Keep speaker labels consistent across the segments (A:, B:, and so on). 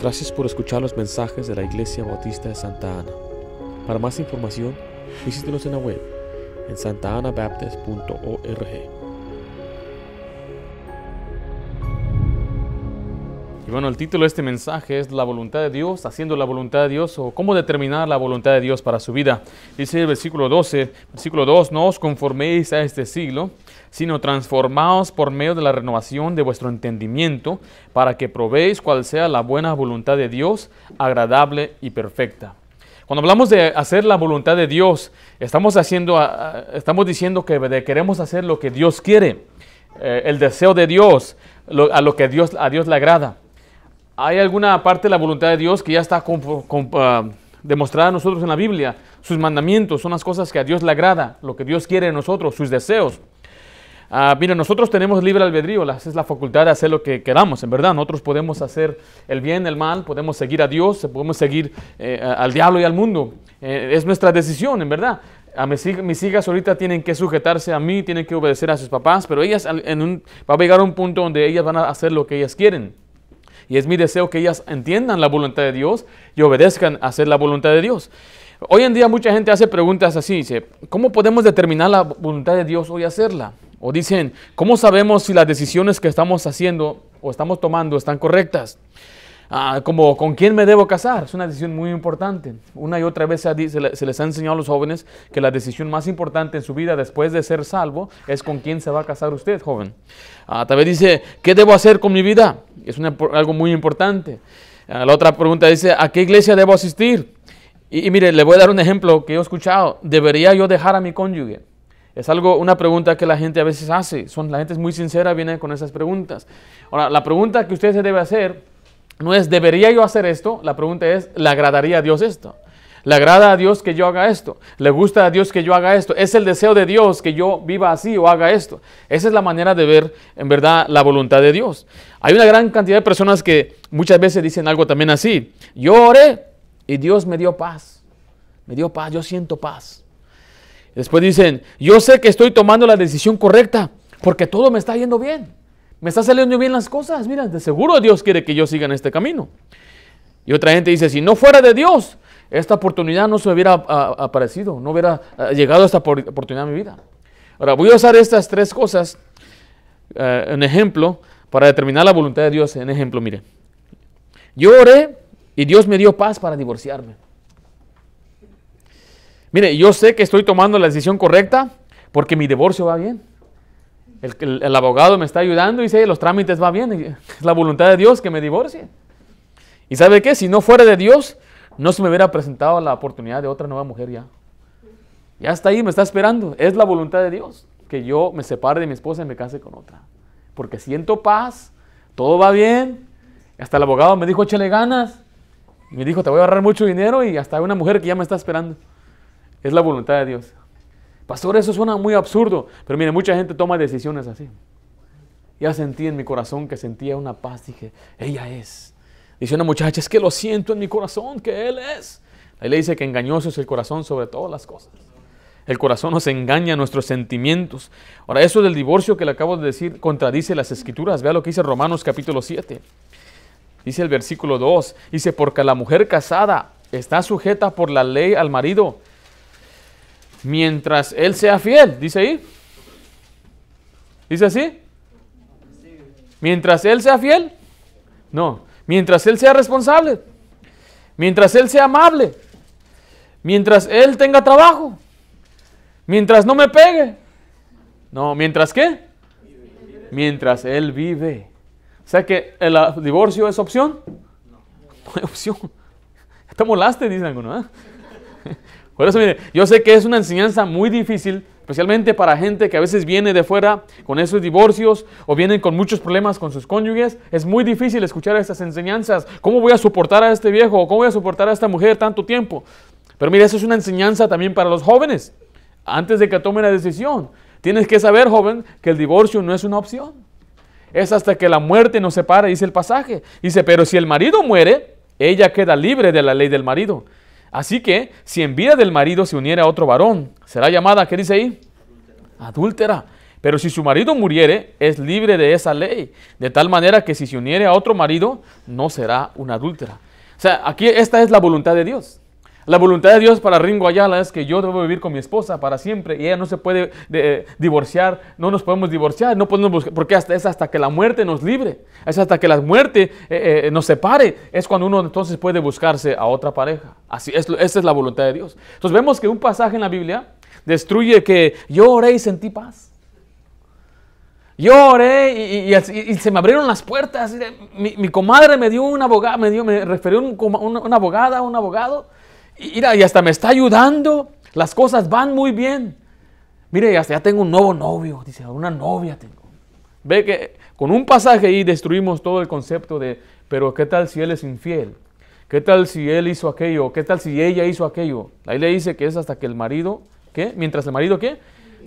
A: Gracias por escuchar los mensajes de la Iglesia Bautista de Santa Ana. Para más información, visítenos en la web en santaanabaptist.org. Y bueno, el título de este mensaje es La voluntad de Dios, haciendo la voluntad de Dios o cómo determinar la voluntad de Dios para su vida. Dice el versículo 12, versículo 2, no os conforméis a este siglo, sino transformaos por medio de la renovación de vuestro entendimiento, para que probéis cuál sea la buena voluntad de Dios, agradable y perfecta. Cuando hablamos de hacer la voluntad de Dios, estamos, haciendo, ah, ah, estamos diciendo que queremos hacer lo que Dios quiere, eh, el deseo de Dios, a lo que Dios, a Dios le agrada. Hay alguna parte de la voluntad de Dios que ya está ah, demostrada a nosotros en la Biblia. Sus mandamientos son las cosas que a Dios le agrada, lo que Dios quiere de nosotros, sus deseos. Ah, mira, nosotros tenemos libre albedrío, la, es la facultad de hacer lo que queramos, en verdad. Nosotros podemos hacer el bien, el mal, podemos seguir a Dios, podemos seguir eh, al diablo y al mundo. Eh, es nuestra decisión, en verdad. mis, mis, hijas ahorita tienen que sujetarse a mí, tienen que obedecer a sus papás, pero ellas en un, va a llegar a un punto donde ellas van a hacer lo que ellas quieren. Y es mi deseo que ellas entiendan la voluntad de Dios y obedezcan a hacer la voluntad de Dios. Hoy en día mucha gente hace preguntas así, dice, ¿cómo podemos determinar la voluntad de Dios hoy hacerla? O dicen, ¿cómo sabemos si las decisiones que estamos haciendo o estamos tomando están correctas? Ah, como, ¿con quién me debo casar? Es una decisión muy importante. Una y otra vez se, les ha enseñado a los jóvenes que la decisión más importante en su vida después de ser salvo es con quién se va a casar usted, joven. Ah, tal vez dice, ¿qué debo hacer con mi vida? Es algo muy importante. Ah, la otra pregunta dice, ¿a qué iglesia debo asistir? Y, y mire, le voy a dar un ejemplo que yo he escuchado. ¿Debería yo dejar a mi cónyuge? Es algo, una pregunta que la gente a veces hace. Son, la gente es muy sincera, viene con esas preguntas. Ahora, la pregunta que usted se debe hacer no es, ¿debería yo hacer esto? La pregunta es, ¿le agradaría a Dios esto? ¿Le agrada a Dios que yo haga esto? ¿Le gusta a Dios que yo haga esto? ¿Es el deseo de Dios que yo viva así o haga esto? Esa es la manera de ver en verdad la voluntad de Dios. Hay una gran cantidad de personas que muchas veces dicen algo también así. Yo oré y Dios me dio paz. Me dio paz, yo siento paz. Después dicen, yo sé que estoy tomando la decisión correcta porque todo me está yendo bien. Me está saliendo bien las cosas. Mira, de seguro Dios quiere que yo siga en este camino. Y otra gente dice, si no fuera de Dios, esta oportunidad no se hubiera ah, aparecido, no hubiera ah, llegado esta oportunidad a mi vida. Ahora, voy a usar estas tres cosas eh, en ejemplo para determinar la voluntad de Dios. En ejemplo, mire, yo oré y Dios me dio paz para divorciarme. Mire, yo sé que estoy tomando la decisión correcta porque mi divorcio va bien. El, abogado me está ayudando y dice, los trámites van bien. Es la voluntad de Dios que me divorcie. ¿Y sabe qué? Si no fuera de Dios, no se me hubiera presentado la oportunidad de otra nueva mujer ya. Ya está ahí, me está esperando. Es la voluntad de Dios que yo me separe de mi esposa y me case con otra. Porque siento paz, todo va bien. Hasta el abogado me dijo, échale ganas. me dijo, te voy a ahorrar mucho dinero y hasta hay una mujer que ya me está esperando. Es la voluntad de Dios. Pastor, eso suena muy absurdo, pero mire, mucha gente toma decisiones así. Ya sentí en mi corazón que sentía una paz, dije, ella es. Dice una muchacha, es que lo siento en mi corazón, que Él es. Ahí le dice que engañoso es el corazón sobre todas las cosas. El corazón nos engaña nuestros sentimientos. Ahora, eso del divorcio que le acabo de decir contradice las escrituras. Vea lo que dice Romanos capítulo 7. Dice el versículo 2, dice, porque la mujer casada está sujeta por la ley al marido, mientras él sea fiel, dice ahí. ¿Dice así? Mientras él sea fiel. No, mientras él sea responsable. Mientras él sea amable. Mientras él tenga trabajo. Mientras no me pegue. No, mientras qué? Mientras él vive. O sea que el ah, divorcio es opción. No hay opción. Te molaste, dicen alguno. ¿eh? Por eso, mire, yo sé que es una enseñanza muy difícil, especialmente para gente que a veces viene de fuera con esos divorcios o vienen con muchos problemas con sus cónyuges. Es muy difícil escuchar estas enseñanzas. ¿Cómo voy a soportar a este viejo? ¿Cómo voy a soportar a esta mujer tanto tiempo? Pero mire, eso es una enseñanza también para los jóvenes. Antes de que tomen la decisión, tienes que saber, joven, que el divorcio no es una opción. Es hasta que la muerte nos separe, dice el pasaje. Dice, pero si el marido muere, ella queda libre de la ley del marido. Así que si en vida del marido se uniera a otro varón, será llamada, ¿qué dice ahí? Adúltera. Pero si su marido muriere, es libre de esa ley, de tal manera que si se uniere a otro marido, no será una adúltera. O sea, aquí esta es la voluntad de Dios. La voluntad de Dios para Ringo Ayala es que yo debo vivir con mi esposa para siempre y ella no se puede eh, divorciar, no nos podemos divorciar, no podemos porque hasta, es hasta que la muerte nos libre, es hasta que la muerte eh, eh, nos separe, es cuando uno entonces puede buscarse a otra pareja. Así es, esa es la voluntad de Dios. Entonces vemos que un pasaje en la Biblia destruye que yo oré y sentí paz. Yo oré y, se me abrieron las puertas. Mi, comadre me dio un abogado, me, dio, me refirió una, una abogada, un abogado y hasta me está ayudando. Las cosas van muy bien. Mire, hasta ya tengo un nuevo novio. Dice, una novia tengo. Ve que con un pasaje ahí destruimos todo el concepto de, pero ¿qué tal si él es infiel? ¿Qué tal si él hizo aquello? ¿Qué tal si ella hizo aquello? Ahí le dice que es hasta que el marido, ¿qué? Mientras el marido, ¿qué?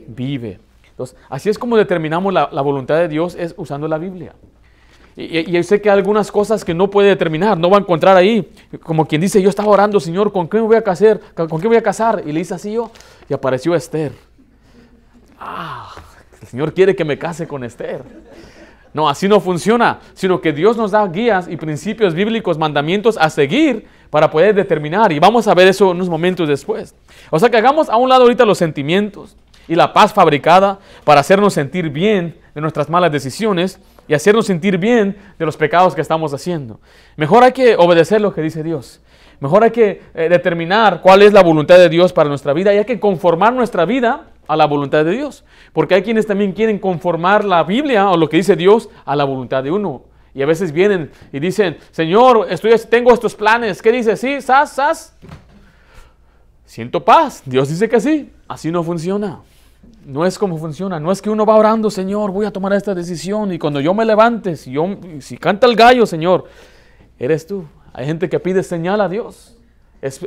A: Vive. Entonces, así es como determinamos la voluntad de Dios, es usando la Biblia. Y, yo sé que hay algunas cosas que no puede determinar, no va a encontrar ahí. Como quien dice, yo estaba orando, Señor, ¿con qué me voy a casar? ¿Con qué voy a casar? Y le hice así yo, oh", y apareció Esther. Ah, el Señor quiere que me case con Esther. No, así no funciona, sino que Dios nos da guías y principios bíblicos, mandamientos a seguir para poder determinar. Y vamos a ver eso unos momentos después. O sea que hagamos a un lado ahorita los sentimientos y la paz fabricada para hacernos sentir bien de nuestras malas decisiones y hacernos sentir bien de los pecados que estamos haciendo. Mejor hay que obedecer lo que dice Dios. Mejor hay que eh, determinar cuál es la voluntad de Dios para nuestra vida y hay que conformar nuestra vida a la voluntad de Dios. Porque hay quienes también quieren conformar la Biblia o lo que dice Dios a la voluntad de uno. Y a veces vienen y dicen, Señor, estoy, tengo estos planes. ¿Qué dices? Sí, sas, sas. Siento paz. Dios dice que sí. Así no funciona. No es como funciona, no es que uno va orando, Señor, voy a tomar esta decisión y cuando yo me levante, si, yo, si canta el gallo, Señor, eres tú. Hay gente que pide señal a Dios. Es,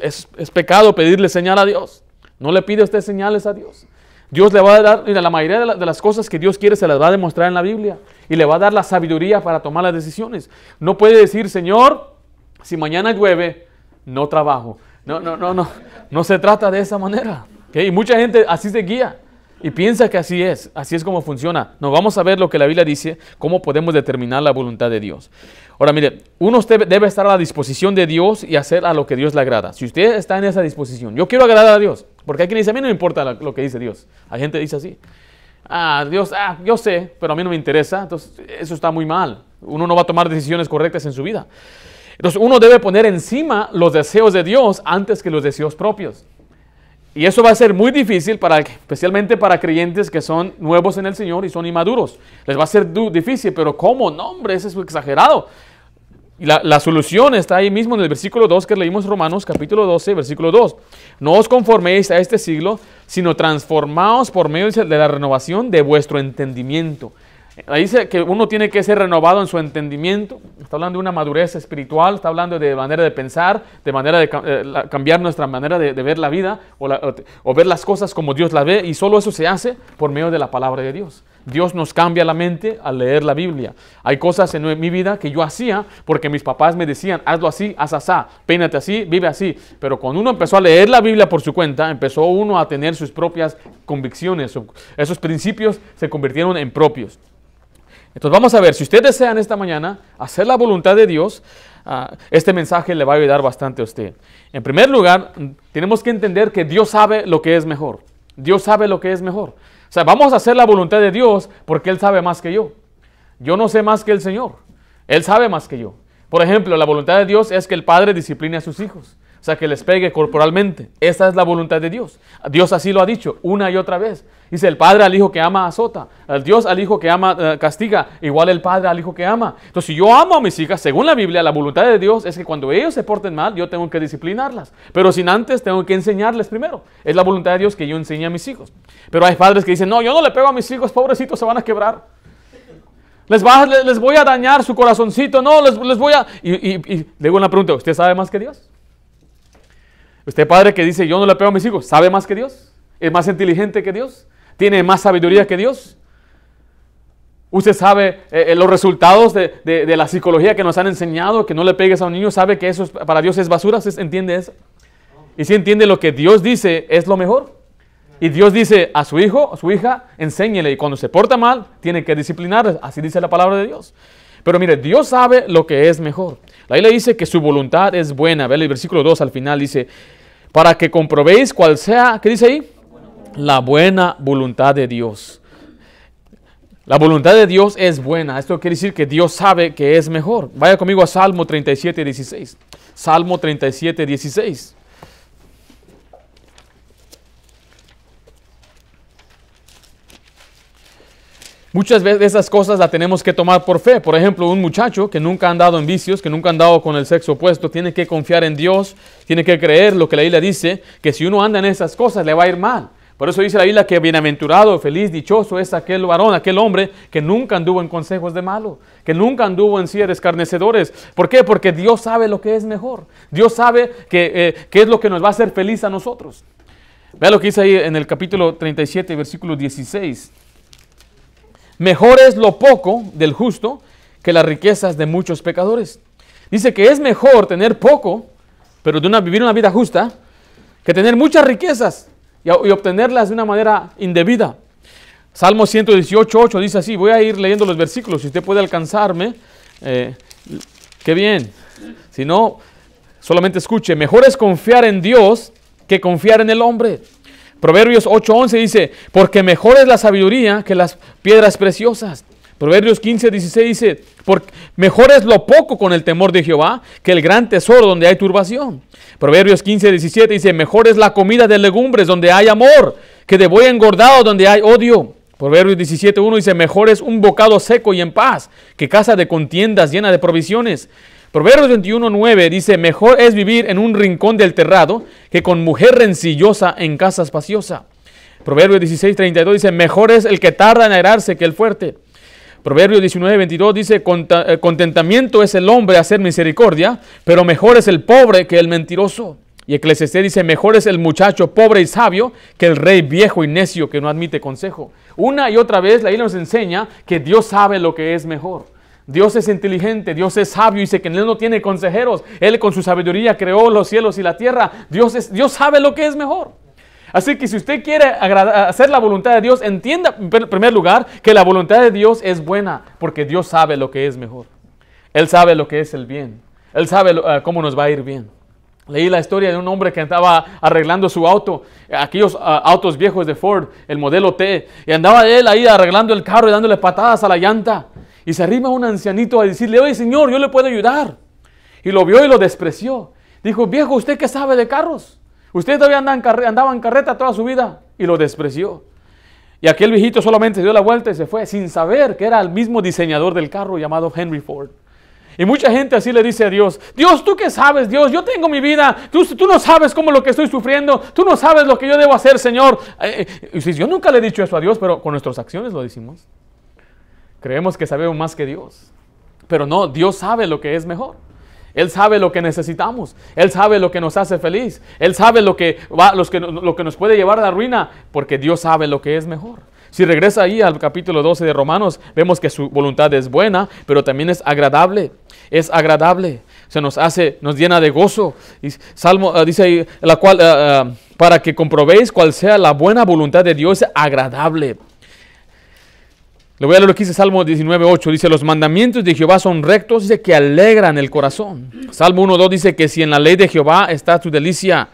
A: pecado pedirle señal a Dios. No le pide usted señales a Dios. Dios le va a dar, mira, la mayoría de, las cosas que Dios quiere se las va a demostrar en la Biblia y le va a dar la sabiduría para tomar las decisiones. No puede decir, Señor, si mañana llueve, no trabajo. No, no, no, no, no se trata de esa manera. Y mucha gente así se guía. Y piensa que así es, así es como funciona. Nos vamos a ver lo que la Biblia dice, cómo podemos determinar la voluntad de Dios. Ahora, mire, uno debe estar a la disposición de Dios y hacer a lo que Dios le agrada. Si usted está en esa disposición, yo quiero agradar a Dios, porque hay quien dice, a mí no me importa lo que dice Dios. Hay gente dice así, ah, Dios, ah, yo sé, pero a mí no me interesa, entonces eso está muy mal. Uno no va a tomar decisiones correctas en su vida. Entonces uno debe poner encima los deseos de Dios antes que los deseos propios. Y eso va a ser muy difícil, para, especialmente para creyentes que son nuevos en el Señor y son inmaduros. Les va a ser difícil, pero ¿cómo? No, hombre, eso es exagerado. la, la, solución está ahí mismo en el versículo 2 que leímos Romanos capítulo 12, versículo 2. No os conforméis a este siglo, sino transformaos por medio de la renovación de vuestro entendimiento Ahí dice que uno tiene que ser renovado en su entendimiento. Está hablando de una madurez espiritual, está hablando de manera de pensar, de manera de eh, cambiar nuestra manera de, ver la vida o, ver las cosas como Dios las ve. Y solo eso se hace por medio de la palabra de Dios. Dios nos cambia la mente al leer la Biblia. Hay cosas en mi vida que yo hacía porque mis papás me decían, hazlo así, haz asá, peínate así, vive así. Pero cuando uno empezó a leer la Biblia por su cuenta, empezó uno a tener sus propias convicciones. Esos principios se convirtieron en propios. Entonces vamos a ver, si ustedes desean esta mañana hacer la voluntad de Dios, ah, este mensaje le va a ayudar bastante a usted. En primer lugar, tenemos que entender que Dios sabe lo que es mejor. Dios sabe lo que es mejor. O sea, vamos a hacer la voluntad de Dios porque Él sabe más que yo. Yo no sé más que el Señor. Él sabe más que yo. Por ejemplo, la voluntad de Dios es que el Padre discipline a sus hijos. O sea, que les pegue corporalmente. Esa es la voluntad de Dios. Dios así lo ha dicho una y otra vez. Dice el padre al hijo que ama azota, Dios al hijo que ama eh, castiga, igual el padre al hijo que ama. Entonces, si yo amo a mis hijas, según la Biblia, la voluntad de Dios es que cuando ellos se porten mal, yo tengo que disciplinarlas. Pero sin antes, tengo que enseñarles primero. Es la voluntad de Dios que yo enseñe a mis hijos. Pero hay padres que dicen, no, yo no le pego a mis hijos, pobrecitos, se van a quebrar. Les, va, les, voy a dañar su corazoncito, no, les, voy a... Y, y, y le digo una pregunta, ¿usted sabe más que Dios? Usted padre que dice, yo no le pego a mis hijos, ¿sabe más que Dios? ¿Es más inteligente que Dios? ¿Tiene más sabiduría que Dios? Usted sabe eh, eh, los resultados de, la psicología que nos han enseñado, que no le pegues a un niño, sabe que eso para Dios es basura, ¿se entiende eso? Y si entiende lo que Dios dice es lo mejor. Y Dios dice a su hijo, a su hija, enséñele. Y cuando se porta mal, tiene que disciplinar. Así dice la palabra de Dios. Pero mire, Dios sabe lo que es mejor. La Biblia dice que su voluntad es buena. el versículo 2 al final dice, para que comprobéis cuál sea, ¿qué dice ahí? La buena voluntad de Dios. La voluntad de Dios es buena. Esto quiere decir que Dios sabe que es mejor. Vaya conmigo a Salmo 37, 16. Salmo 37, 16. Muchas veces esas cosas las tenemos que tomar por fe. Por ejemplo, un muchacho que nunca ha andado en vicios, que nunca ha andado con el sexo opuesto, tiene que confiar en Dios, tiene que creer lo que la Biblia dice, que si uno anda en esas cosas le va a ir mal. Por eso dice la Biblia que bienaventurado, feliz, dichoso es aquel varón, aquel hombre que nunca anduvo en consejos de malo, que nunca anduvo en sierres carnecedores. ¿Por qué? Porque Dios sabe lo que es mejor. Dios sabe eh, qué es lo que nos va a hacer feliz a nosotros. Vea lo que dice ahí en el capítulo 37, versículo 16. Mejor es lo poco del justo que las riquezas de muchos pecadores. Dice que es mejor tener poco, pero de una, vivir una vida justa, que tener muchas riquezas y, obtenerlas de una manera indebida. Salmo 118, 8 dice así, voy a ir leyendo los versículos, si usted puede alcanzarme, eh, qué bien. Si no, solamente escuche, mejor es confiar en Dios que confiar en el hombre. Proverbios 8:11 dice, porque mejor es la sabiduría que las piedras preciosas. Proverbios 16 dice, porque mejor es lo poco con el temor de Jehová que el gran tesoro donde hay turbación. Proverbios 17 dice, mejor es la comida de legumbres donde hay amor que de buey engordado donde hay odio. Proverbios 17.1 dice, mejor es un bocado seco y en paz que casa de contiendas llena de provisiones. Proverbios 21.9 dice, mejor es vivir en un rincón del terrado que con mujer rencillosa en casa espaciosa. Proverbios 16.32 dice, mejor es el que tarda en airarse que el fuerte. Proverbios 19.22 dice, eh, contentamiento es el hombre hacer misericordia, pero mejor es el pobre que el mentiroso. Y Eclesiastés dice, mejor es el muchacho pobre y sabio que el rey viejo y necio que no admite consejo. Una y otra vez la Biblia nos enseña que Dios sabe lo que es mejor. Dios es inteligente, Dios es sabio y sé que Él no tiene consejeros. Él con su sabiduría creó los cielos y la tierra. Dios, es, Dios sabe lo que es mejor. Así que si usted quiere hacer la voluntad de Dios, entienda en primer lugar que la voluntad de Dios es buena, porque Dios sabe lo que es mejor. Él sabe lo que es el bien. Él sabe ah, cómo nos va a ir bien. Leí la historia de un hombre que andaba arreglando su auto, aquellos ah, autos viejos de Ford, el modelo T, y andaba él ahí arreglando el carro y dándole patadas a la llanta. Y se arrima un ancianito a decirle, oye señor, yo le puedo ayudar. Y lo vio y lo despreció. Dijo, viejo, ¿usted qué sabe de carros? Usted todavía andaba en, carreta toda su vida. Y lo despreció. Y aquel viejito solamente dio la vuelta y se fue sin saber que era el mismo diseñador del carro llamado Henry Ford. Y mucha gente así le dice a Dios, Dios, tú qué sabes, Dios, yo tengo mi vida, tú, tú no sabes cómo lo que estoy sufriendo, tú no sabes lo que yo debo hacer, Señor. Eh, eh, y yo nunca le he dicho eso a Dios, pero con nuestras acciones lo decimos. Creemos que sabemos más que Dios. Pero no, Dios sabe lo que es mejor. Él sabe lo que necesitamos. Él sabe lo que nos hace feliz. Él sabe lo que, va, los que, lo que nos puede llevar a la ruina, porque Dios sabe lo que es mejor. Si regresa ahí al capítulo 12 de Romanos, vemos que su voluntad es buena, pero también es agradable. Es agradable. Se nos hace, nos llena de gozo. Salmo ah, dice ahí, la cual, ah, ah, para que comprobéis cuál sea la buena voluntad de Dios agradable le voy a leer lo que dice Salmo 8. Dice, los mandamientos de Jehová son rectos, dice que alegran el corazón. Salmo 1.2 dice que si en la ley de Jehová está tu delicia.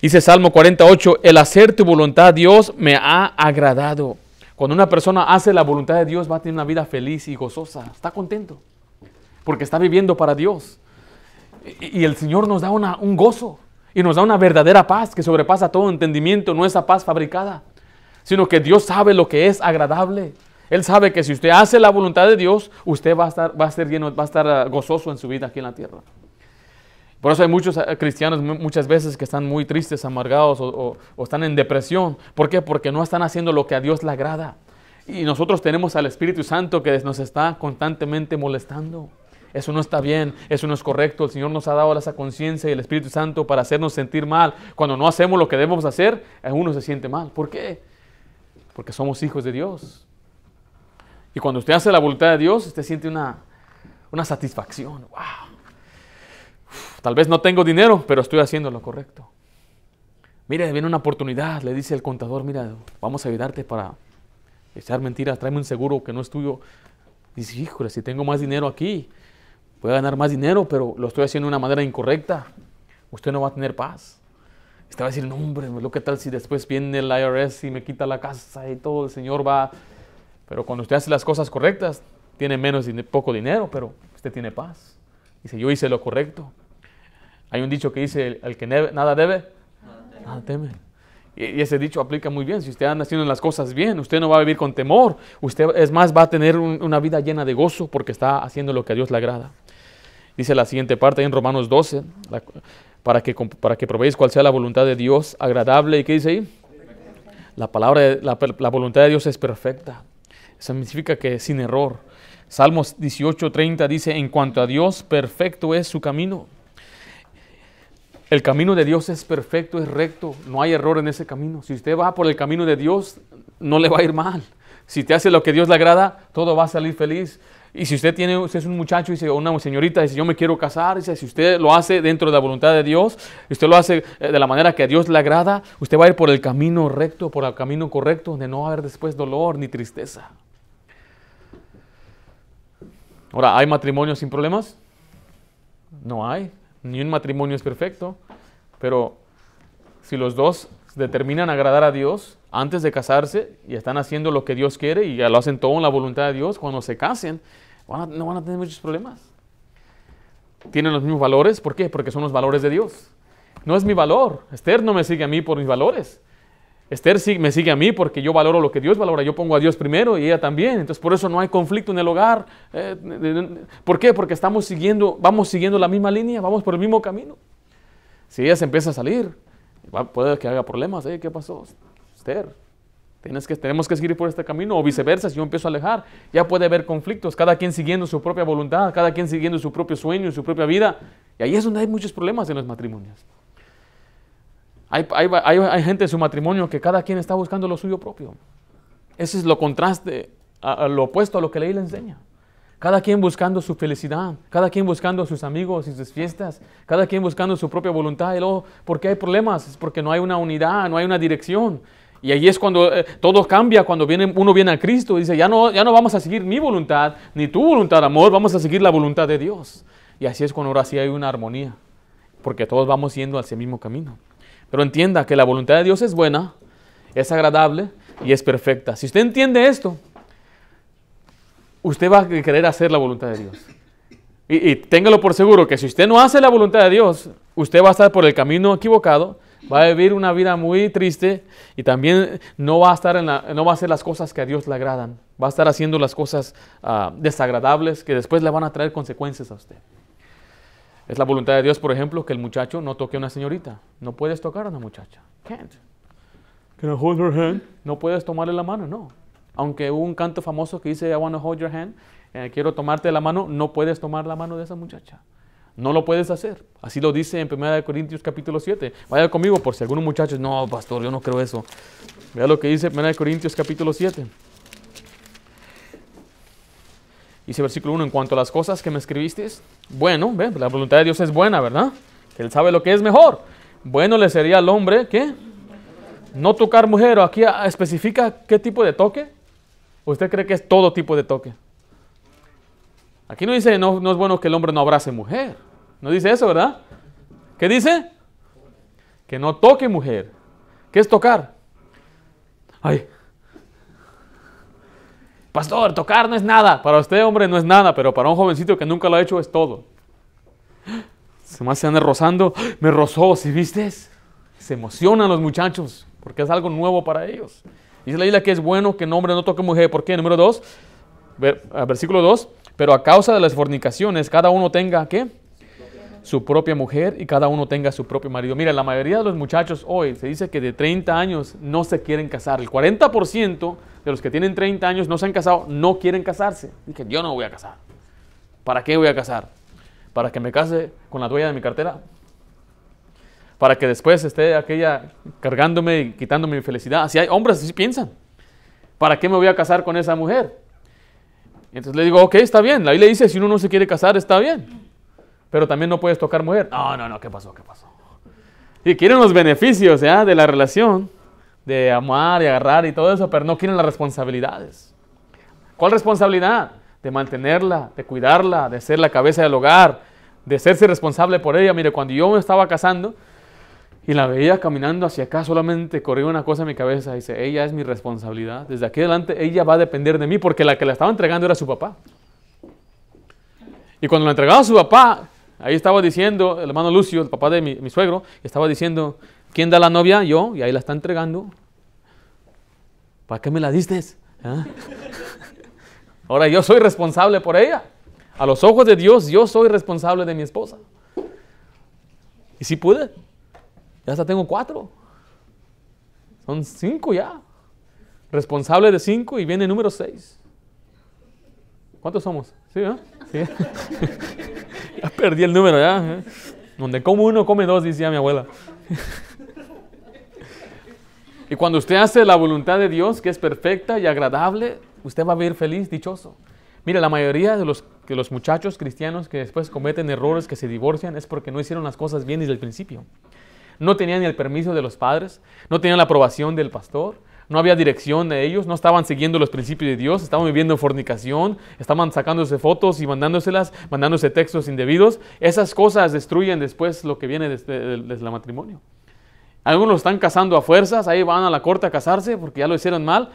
A: Dice Salmo 48, el hacer tu voluntad, Dios, me ha agradado. Cuando una persona hace la voluntad de Dios, va a tener una vida feliz y gozosa. Está contento, porque está viviendo para Dios. Y, el Señor nos da una, un gozo y nos da una verdadera paz que sobrepasa todo entendimiento. No esa paz fabricada, sino que Dios sabe lo que es agradable. Él sabe que si usted hace la voluntad de Dios, usted va a estar, va a ser lleno, va a estar ah, gozoso en su vida aquí en la tierra. Por eso hay muchos ah, cristianos muchas veces que están muy tristes, amargados o, o, están en depresión. ¿Por qué? Porque no están haciendo lo que a Dios le agrada. Y nosotros tenemos al Espíritu Santo que nos está constantemente molestando. Eso no está bien, eso no es correcto. El Señor nos ha dado esa conciencia y el Espíritu Santo para hacernos sentir mal. Cuando no hacemos lo que debemos hacer, uno se siente mal. ¿Por qué? Porque somos hijos de Dios. Y cuando usted hace la voluntad de Dios, usted siente una, satisfacción. ¡Wow! tal vez no tengo dinero, pero estoy haciendo lo correcto. Mira, viene una oportunidad, le dice el contador, mira, vamos a ayudarte para echar mentiras, tráeme un seguro que no es tuyo. dice, híjole, si tengo más dinero aquí, voy a ganar más dinero, pero lo estoy haciendo de una manera incorrecta. Usted no va a tener paz. Usted va a decir, no, hombre, lo que tal si después viene el IRS y me quita la casa y todo, el Señor va pero cuando usted hace las cosas correctas, tiene menos poco dinero, pero usted tiene paz. Dice, yo hice lo correcto. Hay un dicho que dice, el que nada debe, nada teme. Y ese dicho aplica muy bien. Si usted anda haciendo las cosas bien, usted no va a vivir con temor. Usted, es más, va a tener una vida llena de gozo porque está haciendo lo que a Dios le agrada. Dice la siguiente parte en Romanos 12, para, que, para que probéis cuál sea la voluntad de Dios agradable. ¿Y qué dice ahí? La palabra, la voluntad de Dios es perfecta significa que sin error. Salmos 18:30 dice, en cuanto a Dios, perfecto es su camino. El camino de Dios es perfecto, es recto, no hay error en ese camino. Si usted va por el camino de Dios, no le va a ir mal. Si te hace lo que Dios le agrada, todo va a salir feliz. Y si usted tiene, es un muchacho dice, una señorita dice, yo me quiero casar, dice, si usted lo hace dentro de la voluntad de Dios, usted lo hace eh, de la manera que a Dios le agrada, usted va a ir por el camino recto, por el camino correcto, donde no va a haber después dolor ni tristeza. Ahora, ¿hay matrimonios sin problemas? No hay. Ni un matrimonio es perfecto. Pero si los dos determinan agradar a Dios antes de casarse y están haciendo lo que Dios quiere y ya lo hacen todo en la voluntad de Dios, cuando se casen, no van a tener muchos problemas. Tienen los mismos valores. ¿Por qué? Porque son los valores de Dios. No es mi valor. Esther no me sigue a mí por mis valores. Esther me sigue a mí porque yo valoro lo que Dios valora, yo pongo a Dios primero y ella también. Entonces por eso no hay conflicto en el hogar. Eh, ¿Por qué? Porque estamos siguiendo, vamos siguiendo la misma línea, vamos por el mismo camino. Si ella se empieza a salir, puede que haga problemas. ¿Qué pasó? Esther, tenemos que seguir por este camino o viceversa. Si yo empiezo a alejar, ya puede haber conflictos, cada quien siguiendo su propia voluntad, cada quien siguiendo su propio sueño, su propia vida. Y ahí es donde hay muchos problemas en los matrimonios. Hay, gente en su matrimonio que cada quien está buscando lo suyo propio. Ese es lo contraste, lo opuesto a lo que la le enseña. Cada quien buscando su felicidad, cada quien buscando sus amigos y sus fiestas, cada quien buscando su propia voluntad. Y luego, ¿por qué hay problemas? Es porque no hay una unidad, no hay una dirección. Y ahí es cuando eh, todo cambia, cuando viene, uno viene a Cristo y dice, ya no, ya no vamos a seguir mi voluntad, ni tu voluntad, amor, vamos a seguir la voluntad de Dios. Y así es cuando ahora sí hay una armonía, porque todos vamos yendo al el mismo camino. Pero entienda que la voluntad de Dios es buena, es agradable y es perfecta. Si usted entiende esto, usted va a querer hacer la voluntad de Dios. Y, y, téngalo por seguro que si usted no hace la voluntad de Dios, usted va a estar por el camino equivocado, va a vivir una vida muy triste y también no va a, estar en la, no va a hacer las cosas que a Dios le agradan. Va a estar haciendo las cosas ah, desagradables que después le van a traer consecuencias a usted. Es la voluntad de Dios, por ejemplo, que el muchacho no toque a una señorita. No puedes tocar a una muchacha. Can't. Can hold her hand? No puedes tomarle la mano, no. Aunque hubo un canto famoso que dice I want to hold your hand, eh, quiero tomarte la mano, no puedes tomar la mano de esa muchacha. No lo puedes hacer. Así lo dice en 1 Corintios capítulo 7. Vaya conmigo por si algunos muchachos, no, pastor, yo no creo eso. Vea lo que dice 1 Corintios capítulo 7. Dice versículo 1, en cuanto a las cosas que me escribiste, bueno, la voluntad de Dios es buena, ¿verdad? Que Él sabe lo que es mejor. Bueno le sería al hombre que no tocar mujer. o Aquí especifica qué tipo de toque. ¿Usted cree que es todo tipo de toque? Aquí no dice, no, no es bueno que el hombre no abrace mujer. No dice eso, ¿verdad? ¿Qué dice? Que no toque mujer. ¿Qué es tocar? Ay, Pastor, tocar no es nada. Para usted, hombre, no es nada, pero para un jovencito que nunca lo ha hecho es todo. Se más se anda rozando. Me rozó, ¿sí viste? Se emocionan los muchachos porque es algo nuevo para ellos. Dice la isla que es bueno que el hombre no toque mujer. ¿Por qué? Número 2, ah, versículo 2. Pero a causa de las fornicaciones, cada uno tenga, ¿qué? su propia mujer y cada uno tenga su propio marido. Mira, la mayoría de los muchachos hoy se dice que de 30 años no se quieren casar. El 40% de los que tienen 30 años no se han casado, no quieren casarse. Dije, yo no voy a casar. ¿Para qué voy a casar? ¿Para que me case con la dueña de mi cartera? ¿Para que después esté aquella cargándome y quitándome mi felicidad? Si hay hombres, así piensan. ¿Para qué me voy a casar con esa mujer? Entonces le digo, ok, está bien. La le dice, si uno no se quiere casar, está bien pero también no puedes tocar mujer. No, no, no, ¿qué pasó? ¿Qué pasó? Y quieren los beneficios de la relación, de amar y agarrar y todo eso, pero no quieren las responsabilidades. ¿Cuál responsabilidad? De mantenerla, de cuidarla, de ser la cabeza del hogar, de serse responsable por ella. Mire, cuando yo me estaba casando y la veía caminando hacia acá, solamente corría una cosa en mi cabeza. Dice, ella es mi responsabilidad. Desde aquí adelante ella va a depender de mí porque la que la estaba entregando era su papá. Y cuando la entregaba a su papá, Ahí estaba diciendo, el hermano Lucio, el papá de mi, suegro, estaba diciendo, ¿quién da la novia? Yo, y ahí la está entregando. ¿Para qué me la diste? ¿Ah? Ahora yo soy responsable por ella. A los ojos de Dios, yo soy responsable de mi esposa. Y si pude, ya hasta tengo cuatro. Son cinco ya. Responsable de cinco y viene número seis. ¿Cuántos somos? ¿Sí, perdí el número, ya. ¿eh? Donde como uno, come dos, decía mi abuela. y cuando usted hace la voluntad de Dios, que es perfecta y agradable, usted va a vivir feliz, dichoso. Mire, la mayoría de los, que los muchachos cristianos que después cometen errores, que se divorcian, es porque no hicieron las cosas bien desde el principio. No tenían el permiso de los padres, no tenían la aprobación del pastor, no había dirección de ellos, no estaban siguiendo los principios de Dios, estaban viviendo en fornicación, estaban sacándose fotos y mandándoselas, mandándose textos indebidos. Esas cosas destruyen después lo que viene desde, el matrimonio. Algunos lo están casando a fuerzas, ahí van a la corte a casarse porque ya lo hicieron mal.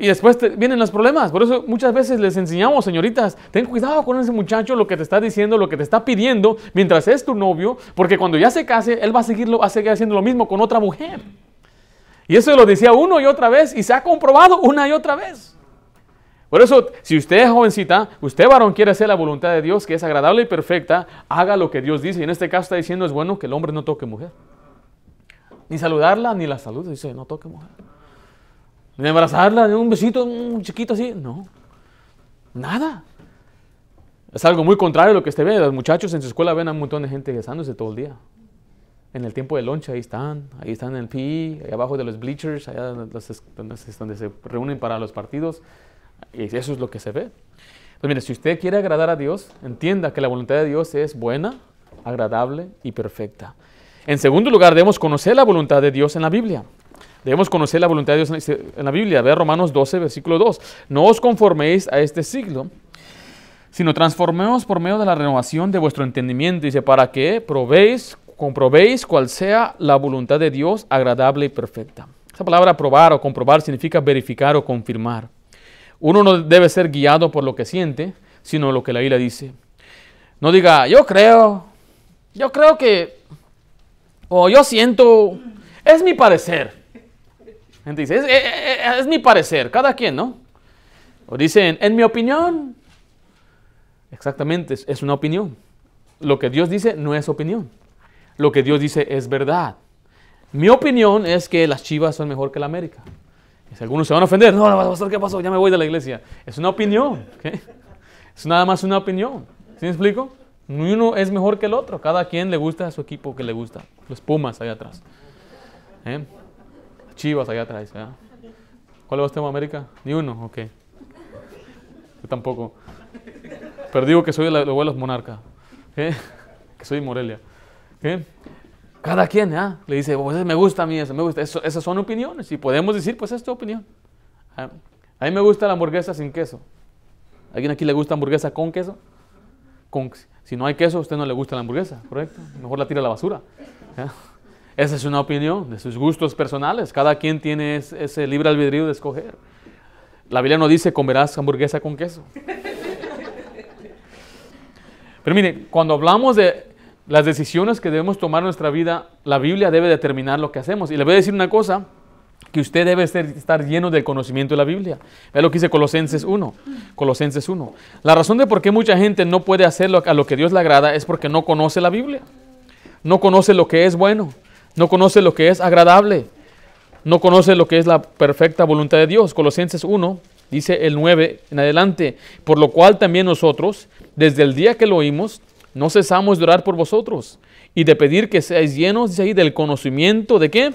A: Y después vienen los problemas. Por eso muchas veces les enseñamos, señoritas, ten cuidado con ese muchacho, lo que te está diciendo, lo que te está pidiendo, mientras es tu novio, porque cuando ya se case, él va a, seguirlo, va a seguir haciendo lo mismo con otra mujer. Y eso lo decía uno y otra vez y se ha comprobado una y otra vez. Por eso, si usted es jovencita, usted varón quiere hacer la voluntad de Dios, que es agradable y perfecta, haga lo que Dios dice. Y en este caso está diciendo, es bueno que el hombre no toque mujer. Ni saludarla, ni la salud, Dice, no toque mujer. Ni abrazarla, ni un besito, un chiquito así. No. Nada. Es algo muy contrario a lo que usted ve. Los muchachos en su escuela ven a un montón de gente besándose todo el día en el tiempo de loncha, ahí están, ahí están en el PI, e, ahí abajo de los bleachers, allá donde se reúnen para los partidos. Y eso es lo que se ve. Entonces, pues mire, si usted quiere agradar a Dios, entienda que la voluntad de Dios es buena, agradable y perfecta. En segundo lugar, debemos conocer la voluntad de Dios en la Biblia. Debemos conocer la voluntad de Dios en la Biblia. Ve Romanos 12, versículo 2. No os conforméis a este siglo, sino transformemos por medio de la renovación de vuestro entendimiento. Dice, para que probéis comprobéis cuál sea la voluntad de Dios agradable y perfecta. Esa palabra probar o comprobar significa verificar o confirmar. Uno no debe ser guiado por lo que siente, sino lo que la Biblia dice. No diga, yo creo, yo creo que, o yo siento, es mi parecer. Gente dice, es, eh, eh, eh, mi parecer, cada quien, ¿no? O dicen, en mi opinión. Exactamente, es una opinión. Lo que Dios dice no es opinión lo que Dios dice es verdad. Mi opinión es que las Chivas son mejor que la América. Y si algunos se van a ofender, no, no, pastor, ¿qué pasó? Ya me voy de la iglesia. Es una opinión, Es nada más una opinión. ¿Sí me explico? Uno es mejor que el otro. Cada quien le gusta a su equipo que le gusta. Los Pumas allá atrás. ¿Eh? Chivas allá atrás. ¿Cuál es a tema América? Ni uno, ok. Yo tampoco. Pero digo que soy el abuelo monarca. ¿eh? Que soy Morelia. ¿Qué? Cada quien ¿eh? le dice, pues me gusta a mí eso, me gusta. Eso, esas son opiniones y podemos decir, pues es tu opinión. Ah, a mí me gusta la hamburguesa sin queso. ¿Alguien aquí le gusta hamburguesa con queso? Con, si no hay queso, a usted no le gusta la hamburguesa, ¿correcto? Mejor la tira a la basura. Esa es una opinión de sus gustos personales. Cada quien tiene ese libre albedrío de escoger. La Biblia no dice comerás hamburguesa con queso. Pero mire, cuando hablamos de las decisiones que debemos tomar en nuestra vida, la Biblia debe determinar lo que hacemos. Y le voy a decir una cosa, que usted debe estar lleno del conocimiento de la Biblia. Es lo que dice Colosenses 1, Colosenses 1. La razón de por qué mucha gente no puede hacer lo, a lo que Dios le agrada es porque no conoce la Biblia. No conoce lo que es bueno, no conoce lo que es agradable, no conoce lo que es la perfecta voluntad de Dios. Colosenses 1, dice el 9 en adelante, por lo cual también nosotros, desde el día que lo oímos, no cesamos de orar por vosotros y de pedir que seáis llenos, dice ahí, del conocimiento de qué?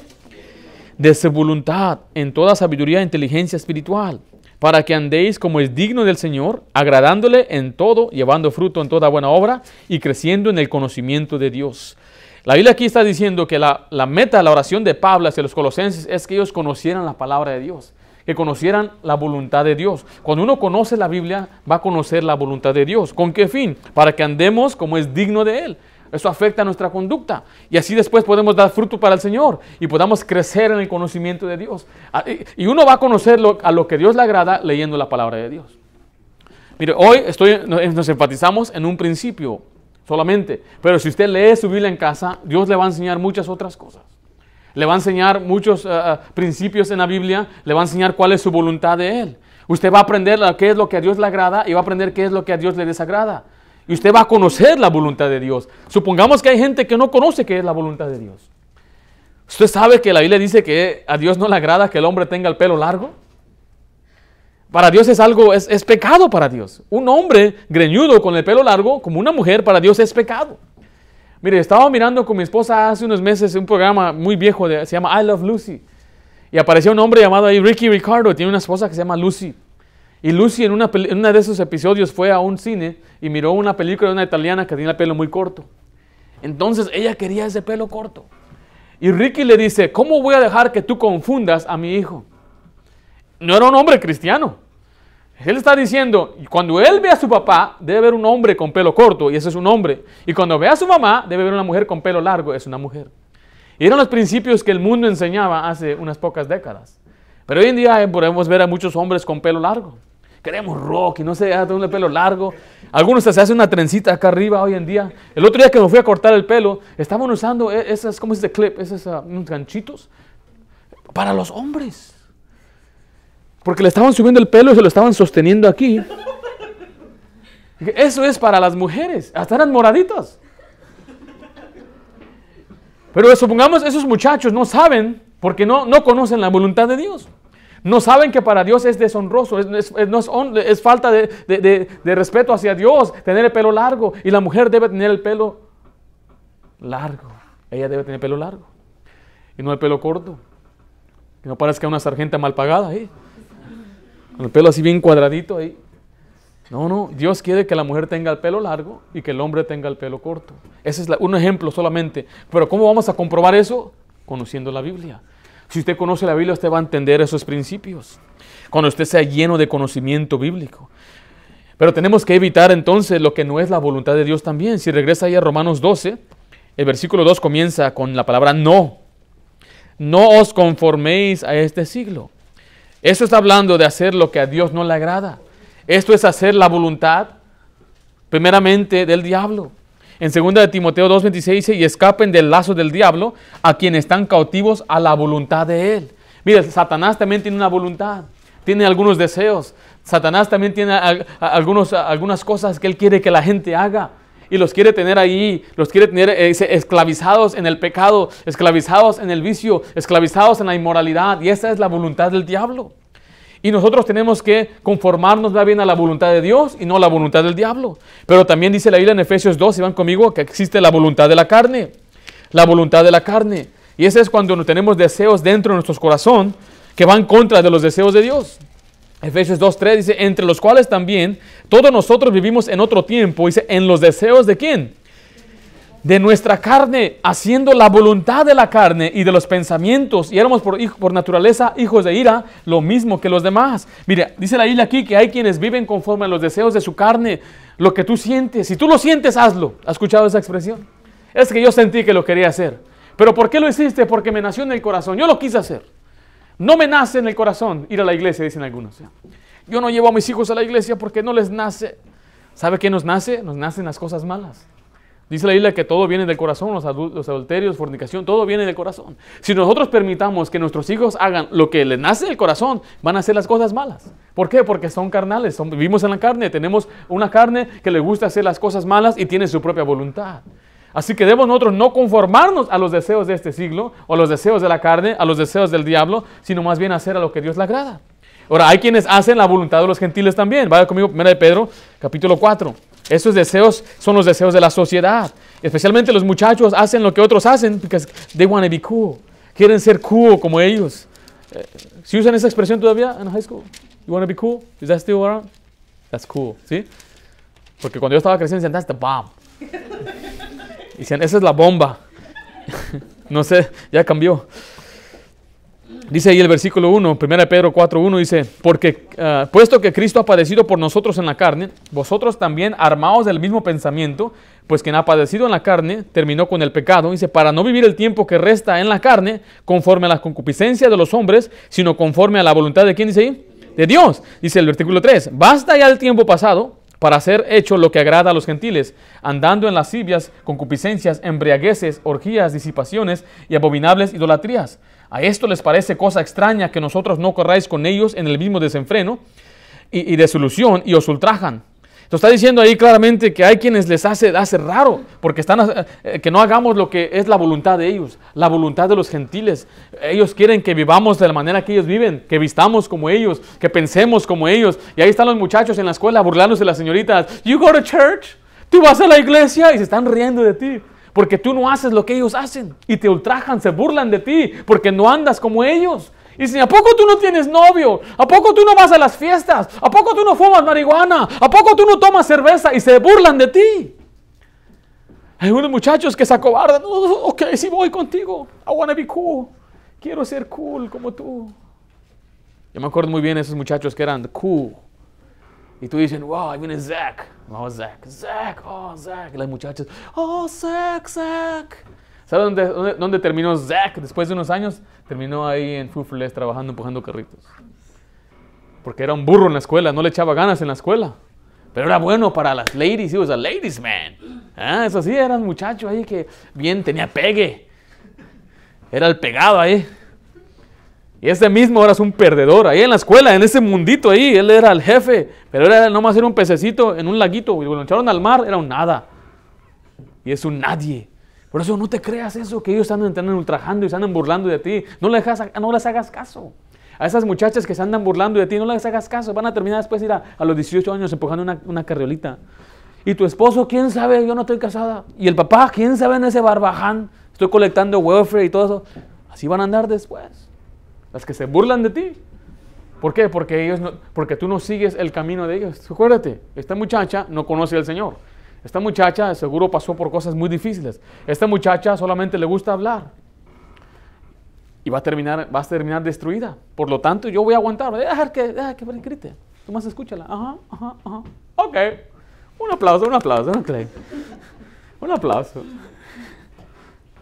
A: De su voluntad en toda sabiduría e inteligencia espiritual, para que andéis como es digno del Señor, agradándole en todo, llevando fruto en toda buena obra y creciendo en el conocimiento de Dios. La Biblia aquí está diciendo que la, la meta de la oración de Pablo hacia los colosenses es que ellos conocieran la palabra de Dios que conocieran la voluntad de Dios. Cuando uno conoce la Biblia, va a conocer la voluntad de Dios. ¿Con qué fin? Para que andemos como es digno de Él. Eso afecta nuestra conducta. Y así después podemos dar fruto para el Señor y podamos crecer en el conocimiento de Dios. Ah, y uno va a conocer a lo que Dios le agrada leyendo la palabra de Dios. Mire, hoy nos enfatizamos en un principio solamente. Pero si usted lee su Biblia en casa, Dios le va a enseñar muchas otras cosas. Le va a enseñar muchos eh, eh, principios en la Biblia, le va a enseñar cuál es su voluntad de Él. Usted va a aprender qué es lo que a Dios le agrada y va a aprender qué es lo que a Dios le desagrada. Y usted va a conocer la voluntad de Dios. Supongamos que hay gente que no conoce qué es la voluntad de Dios. ¿Usted sabe que la Biblia dice que a Dios no le agrada que el hombre tenga el pelo largo? Para Dios es algo, es, es pecado para Dios. Un hombre greñudo con el pelo largo, como una mujer, para Dios es pecado. Mire, estaba mirando con mi esposa hace unos meses un programa muy viejo, de, se llama I Love Lucy. Y apareció un hombre llamado ahí Ricky Ricardo, tiene una esposa que se llama Lucy. Y Lucy en, una, en uno de esos episodios fue a un cine y miró una película de una italiana que tenía el pelo muy corto. Entonces ella quería ese pelo corto. Y Ricky le dice, ¿cómo voy a dejar que tú confundas a mi hijo? No era un hombre cristiano, él está diciendo, cuando él ve a su papá, debe ver un hombre con pelo corto, y ese es un hombre. Y cuando ve a su mamá, debe ver una mujer con pelo largo, es una mujer. Y eran los principios que el mundo enseñaba hace unas pocas décadas. Pero hoy en día eh, podemos ver a muchos hombres con pelo largo. Queremos rock y no se deja un pelo largo. Algunos se hacen una trencita acá arriba hoy en día. El otro día que me fui a cortar el pelo, estaban usando e-, esas, ¿cómo se dice? Clip, esos ah, ganchitos para los hombres. Porque le estaban subiendo el pelo y se lo estaban sosteniendo aquí. Eso es para las mujeres. Hasta eran moraditas. Pero supongamos, esos muchachos no saben, porque no, no conocen la voluntad de Dios. No saben que para Dios es deshonroso, es, falta de, respeto hacia Dios tener el pelo largo. Y la mujer debe tener el pelo largo. Ella debe tener el pelo largo. Y no el pelo corto. Que no parezca una sargenta mal pagada ahí. ¿eh? Con el pelo así bien cuadradito ahí. No, no, Dios quiere que la mujer tenga el pelo largo y que el hombre tenga el pelo corto. Ese es un ejemplo solamente. Pero ¿cómo vamos a comprobar eso? Conociendo la Biblia. Si usted conoce la Biblia, usted va a entender esos principios. Cuando usted sea lleno de conocimiento bíblico. Pero tenemos que evitar entonces lo que no es la voluntad de Dios también. Si regresa ahí a Romanos 12, el versículo 2 comienza con la palabra no. No os conforméis a este siglo, esto está hablando de hacer lo que a Dios no le agrada. Esto es hacer la voluntad, primeramente, del diablo. En 2 de Timoteo 2.26 dice, y escapen del lazo del diablo a quienes están cautivos a la voluntad de él. Mira, Satanás también tiene una voluntad, tiene algunos deseos. Satanás también tiene algunos, algunas cosas que él quiere que la gente haga y los quiere tener ahí, los quiere tener eh, esclavizados en el pecado, esclavizados en el vicio, esclavizados en la inmoralidad. Y esa es la voluntad del diablo. Y nosotros tenemos que conformarnos más bien a la voluntad de Dios y no a la voluntad del diablo. Pero también dice la Biblia en Efesios 2, si van conmigo, que existe la voluntad de la carne. La voluntad de la carne. Y esa es cuando tenemos deseos dentro de nuestro corazón que van contra de los deseos de Dios. Efesios 2.3 dice, entre los cuales también todos nosotros vivimos en otro tiempo, dice, en los deseos de quién? De nuestra carne, haciendo la voluntad de la carne y de los pensamientos, y éramos por, por naturaleza hijos de ira, lo mismo que los demás. Mire, dice la isla aquí que hay quienes viven conforme a los deseos de su carne, lo que tú sientes. Si tú lo sientes, hazlo. ¿Has escuchado esa expresión? Es que yo sentí que lo quería hacer. ¿Pero por qué lo hiciste? Porque me nació en el corazón. Yo lo quise hacer. No me nace en el corazón ir a la iglesia, dicen algunos. ¿eh? Yo no llevo a mis hijos a la iglesia porque no les nace. ¿Sabe qué nos nace? Nos nacen las cosas malas. Dice la Biblia que todo viene del corazón, los, adulterios, fornicación, todo viene del corazón. Si nosotros permitamos que nuestros hijos hagan lo que les nace del corazón, van a hacer las cosas malas. ¿Por qué? Porque son carnales, vivimos en la carne, tenemos una carne que le gusta hacer las cosas malas y tiene su propia voluntad. Así que debemos nosotros no conformarnos a los deseos de este siglo, o a los deseos de la carne, a los deseos del diablo, sino más bien hacer a lo que Dios le agrada. Ahora, hay quienes hacen la voluntad de los gentiles también. Vaya conmigo, 1 de Pedro, capítulo 4. Esos deseos son los deseos de la sociedad. Especialmente los muchachos hacen lo que otros hacen, porque they want to be cool. Quieren ser cool como ellos. Eh, ¿Si usan esa expresión todavía en high school? You want to be cool? Is that still around? That's cool, ¿sí? Porque cuando yo estaba creciendo, decían, that's the bomb. Dicen, esa es la bomba. no sé, ya cambió. Dice ahí el versículo 1, 1 Pedro 4.1 dice, porque ah, puesto que Cristo ha padecido por nosotros en la carne, vosotros también armados del mismo pensamiento, pues quien ha padecido en la carne terminó con el pecado, dice, para no vivir el tiempo que resta en la carne, conforme a la concupiscencia de los hombres, sino conforme a la voluntad de quién dice ahí, de Dios. Dice el versículo 3, basta ya el tiempo pasado para hacer hecho lo que agrada a los gentiles, andando en lascivias, concupiscencias, embriagueces, orgías, disipaciones y abominables idolatrías. A esto les parece cosa extraña que nosotros no corráis con ellos en el mismo desenfreno y, y y os ultrajan. Entonces está diciendo ahí claramente que hay quienes les hace, hace raro, porque están eh, que no hagamos lo que es la voluntad de ellos, la voluntad de los gentiles. Ellos quieren que vivamos de la manera que ellos viven, que vistamos como ellos, que pensemos como ellos. Y ahí están los muchachos en la escuela burlándose de las señoritas. You go to church, tú vas a la iglesia y se están riendo de ti. Porque tú no haces lo que ellos hacen y te ultrajan, se burlan de ti, porque no andas como ellos. Y dicen ¿a poco tú no tienes novio? ¿A poco tú no vas a las fiestas? ¿A poco tú no fumas marihuana? ¿A poco tú no tomas cerveza? Y se burlan de ti. Hay unos muchachos que se acobardan. Oh, ok, sí voy contigo. I to be cool. Quiero ser cool como tú. Yo me acuerdo muy bien de esos muchachos que eran cool. Y tú dices, wow, ahí viene Zach. Oh, Zach, Zach, oh, Zach. Y las muchachas, oh, Zach, Zach. ¿Sabes dónde, dónde, dónde terminó Zach después de unos años? terminó ahí en Fufles trabajando empujando carritos. Porque era un burro en la escuela, no le echaba ganas en la escuela. Pero era bueno para las ladies, he was a ladies man. Ah, eso sí, era un muchacho ahí que bien tenía pegue. Era el pegado ahí. Y ese mismo ahora es un perdedor. Ahí en la escuela, en ese mundito ahí, él era el jefe. Pero era nomás era un pececito en un laguito. Y lo echaron al mar, era un nada. Y es un nadie. Por eso no te creas eso, que ellos andan, andan ultrajando y se andan burlando de ti. No les, hagas, no les hagas caso. A esas muchachas que se andan burlando de ti, no les hagas caso. Van a terminar después de ir a, los 18 años empujando una, una carriolita. Y tu esposo, quién sabe, yo no estoy casada. Y el papá, quién sabe en ese barbaján, estoy colectando welfare y todo eso. Así van a andar después. Las que se burlan de ti. ¿Por qué? Porque, ellos porque tú no sigues el camino de ellos. Acuérdate, esta muchacha no conoce al Señor. Esta muchacha seguro pasó por cosas muy difíciles. Esta muchacha solamente le gusta hablar. Y va a terminar, va a terminar destruida. Por lo tanto, yo voy a aguantar. Deja que, deja grite. Tú más escúchala. Ajá, ajá, ajá. Ok. Un aplauso, un aplauso, un aplauso. Un aplauso.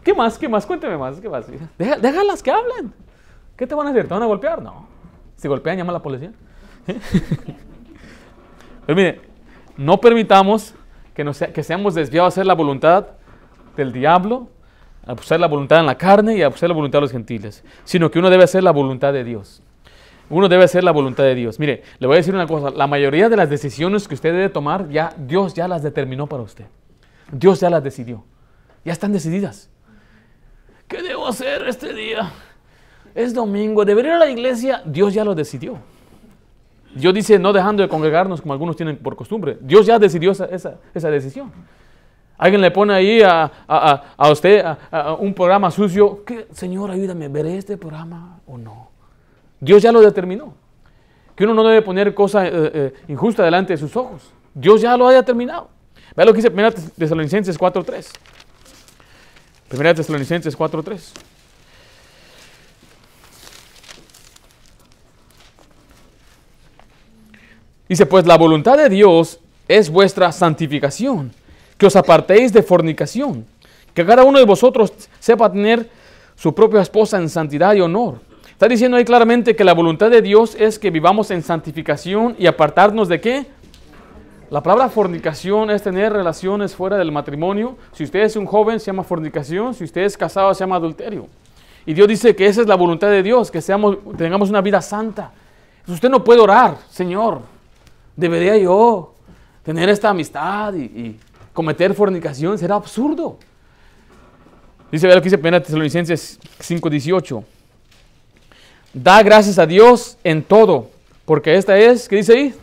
A: ¿Qué más? ¿Qué más? Cuénteme más. ¿Qué más? déjalas que hablen. ¿Qué te van a hacer? ¿Te van a golpear? No. Si golpean, llama a la policía. pues mire, no permitamos que, que seamos desviados a hacer la voluntad del diablo, a hacer la voluntad en la carne y a hacer la voluntad de los gentiles, sino que uno debe hacer la voluntad de Dios. Uno debe hacer la voluntad de Dios. Mire, le voy a decir una cosa, la mayoría de las decisiones que usted debe tomar, ya Dios ya las determinó para usted. Dios ya las decidió. Ya están decididas. ¿Qué debo hacer este día? Es domingo, debería ir a la iglesia. Dios ya lo decidió. Dios dice no dejando de congregarnos como algunos tienen por costumbre. Dios ya decidió esa, decisión. Alguien le pone ahí a, usted un programa sucio. ¿Qué, señor, ayúdame, ¿veré este programa o no? Dios ya lo determinó. Que uno no debe poner cosa eh, eh injusta delante de sus ojos. Dios ya lo ha determinado. Vea lo que dice 1 Tesalonicenses 4.3. 1 Tesalonicenses 4.3. Dice, pues la voluntad de Dios es vuestra santificación, que os apartéis de fornicación, que cada uno de vosotros sepa tener su propia esposa en santidad y honor. Está diciendo ahí claramente que la voluntad de Dios es que vivamos en santificación y apartarnos de qué? La palabra fornicación es tener relaciones fuera del matrimonio. Si usted es un joven se llama fornicación, si usted es casado se llama adulterio. Y Dios dice que esa es la voluntad de Dios, que seamos, tengamos una vida santa. Pues usted no puede orar, Señor, debería yo tener esta amistad y, cometer fornicación? Será absurdo. Dice, vea lo que dice 1 Tesalonicenses 5:18. Da gracias a Dios en todo, porque esta es, ¿qué dice ahí?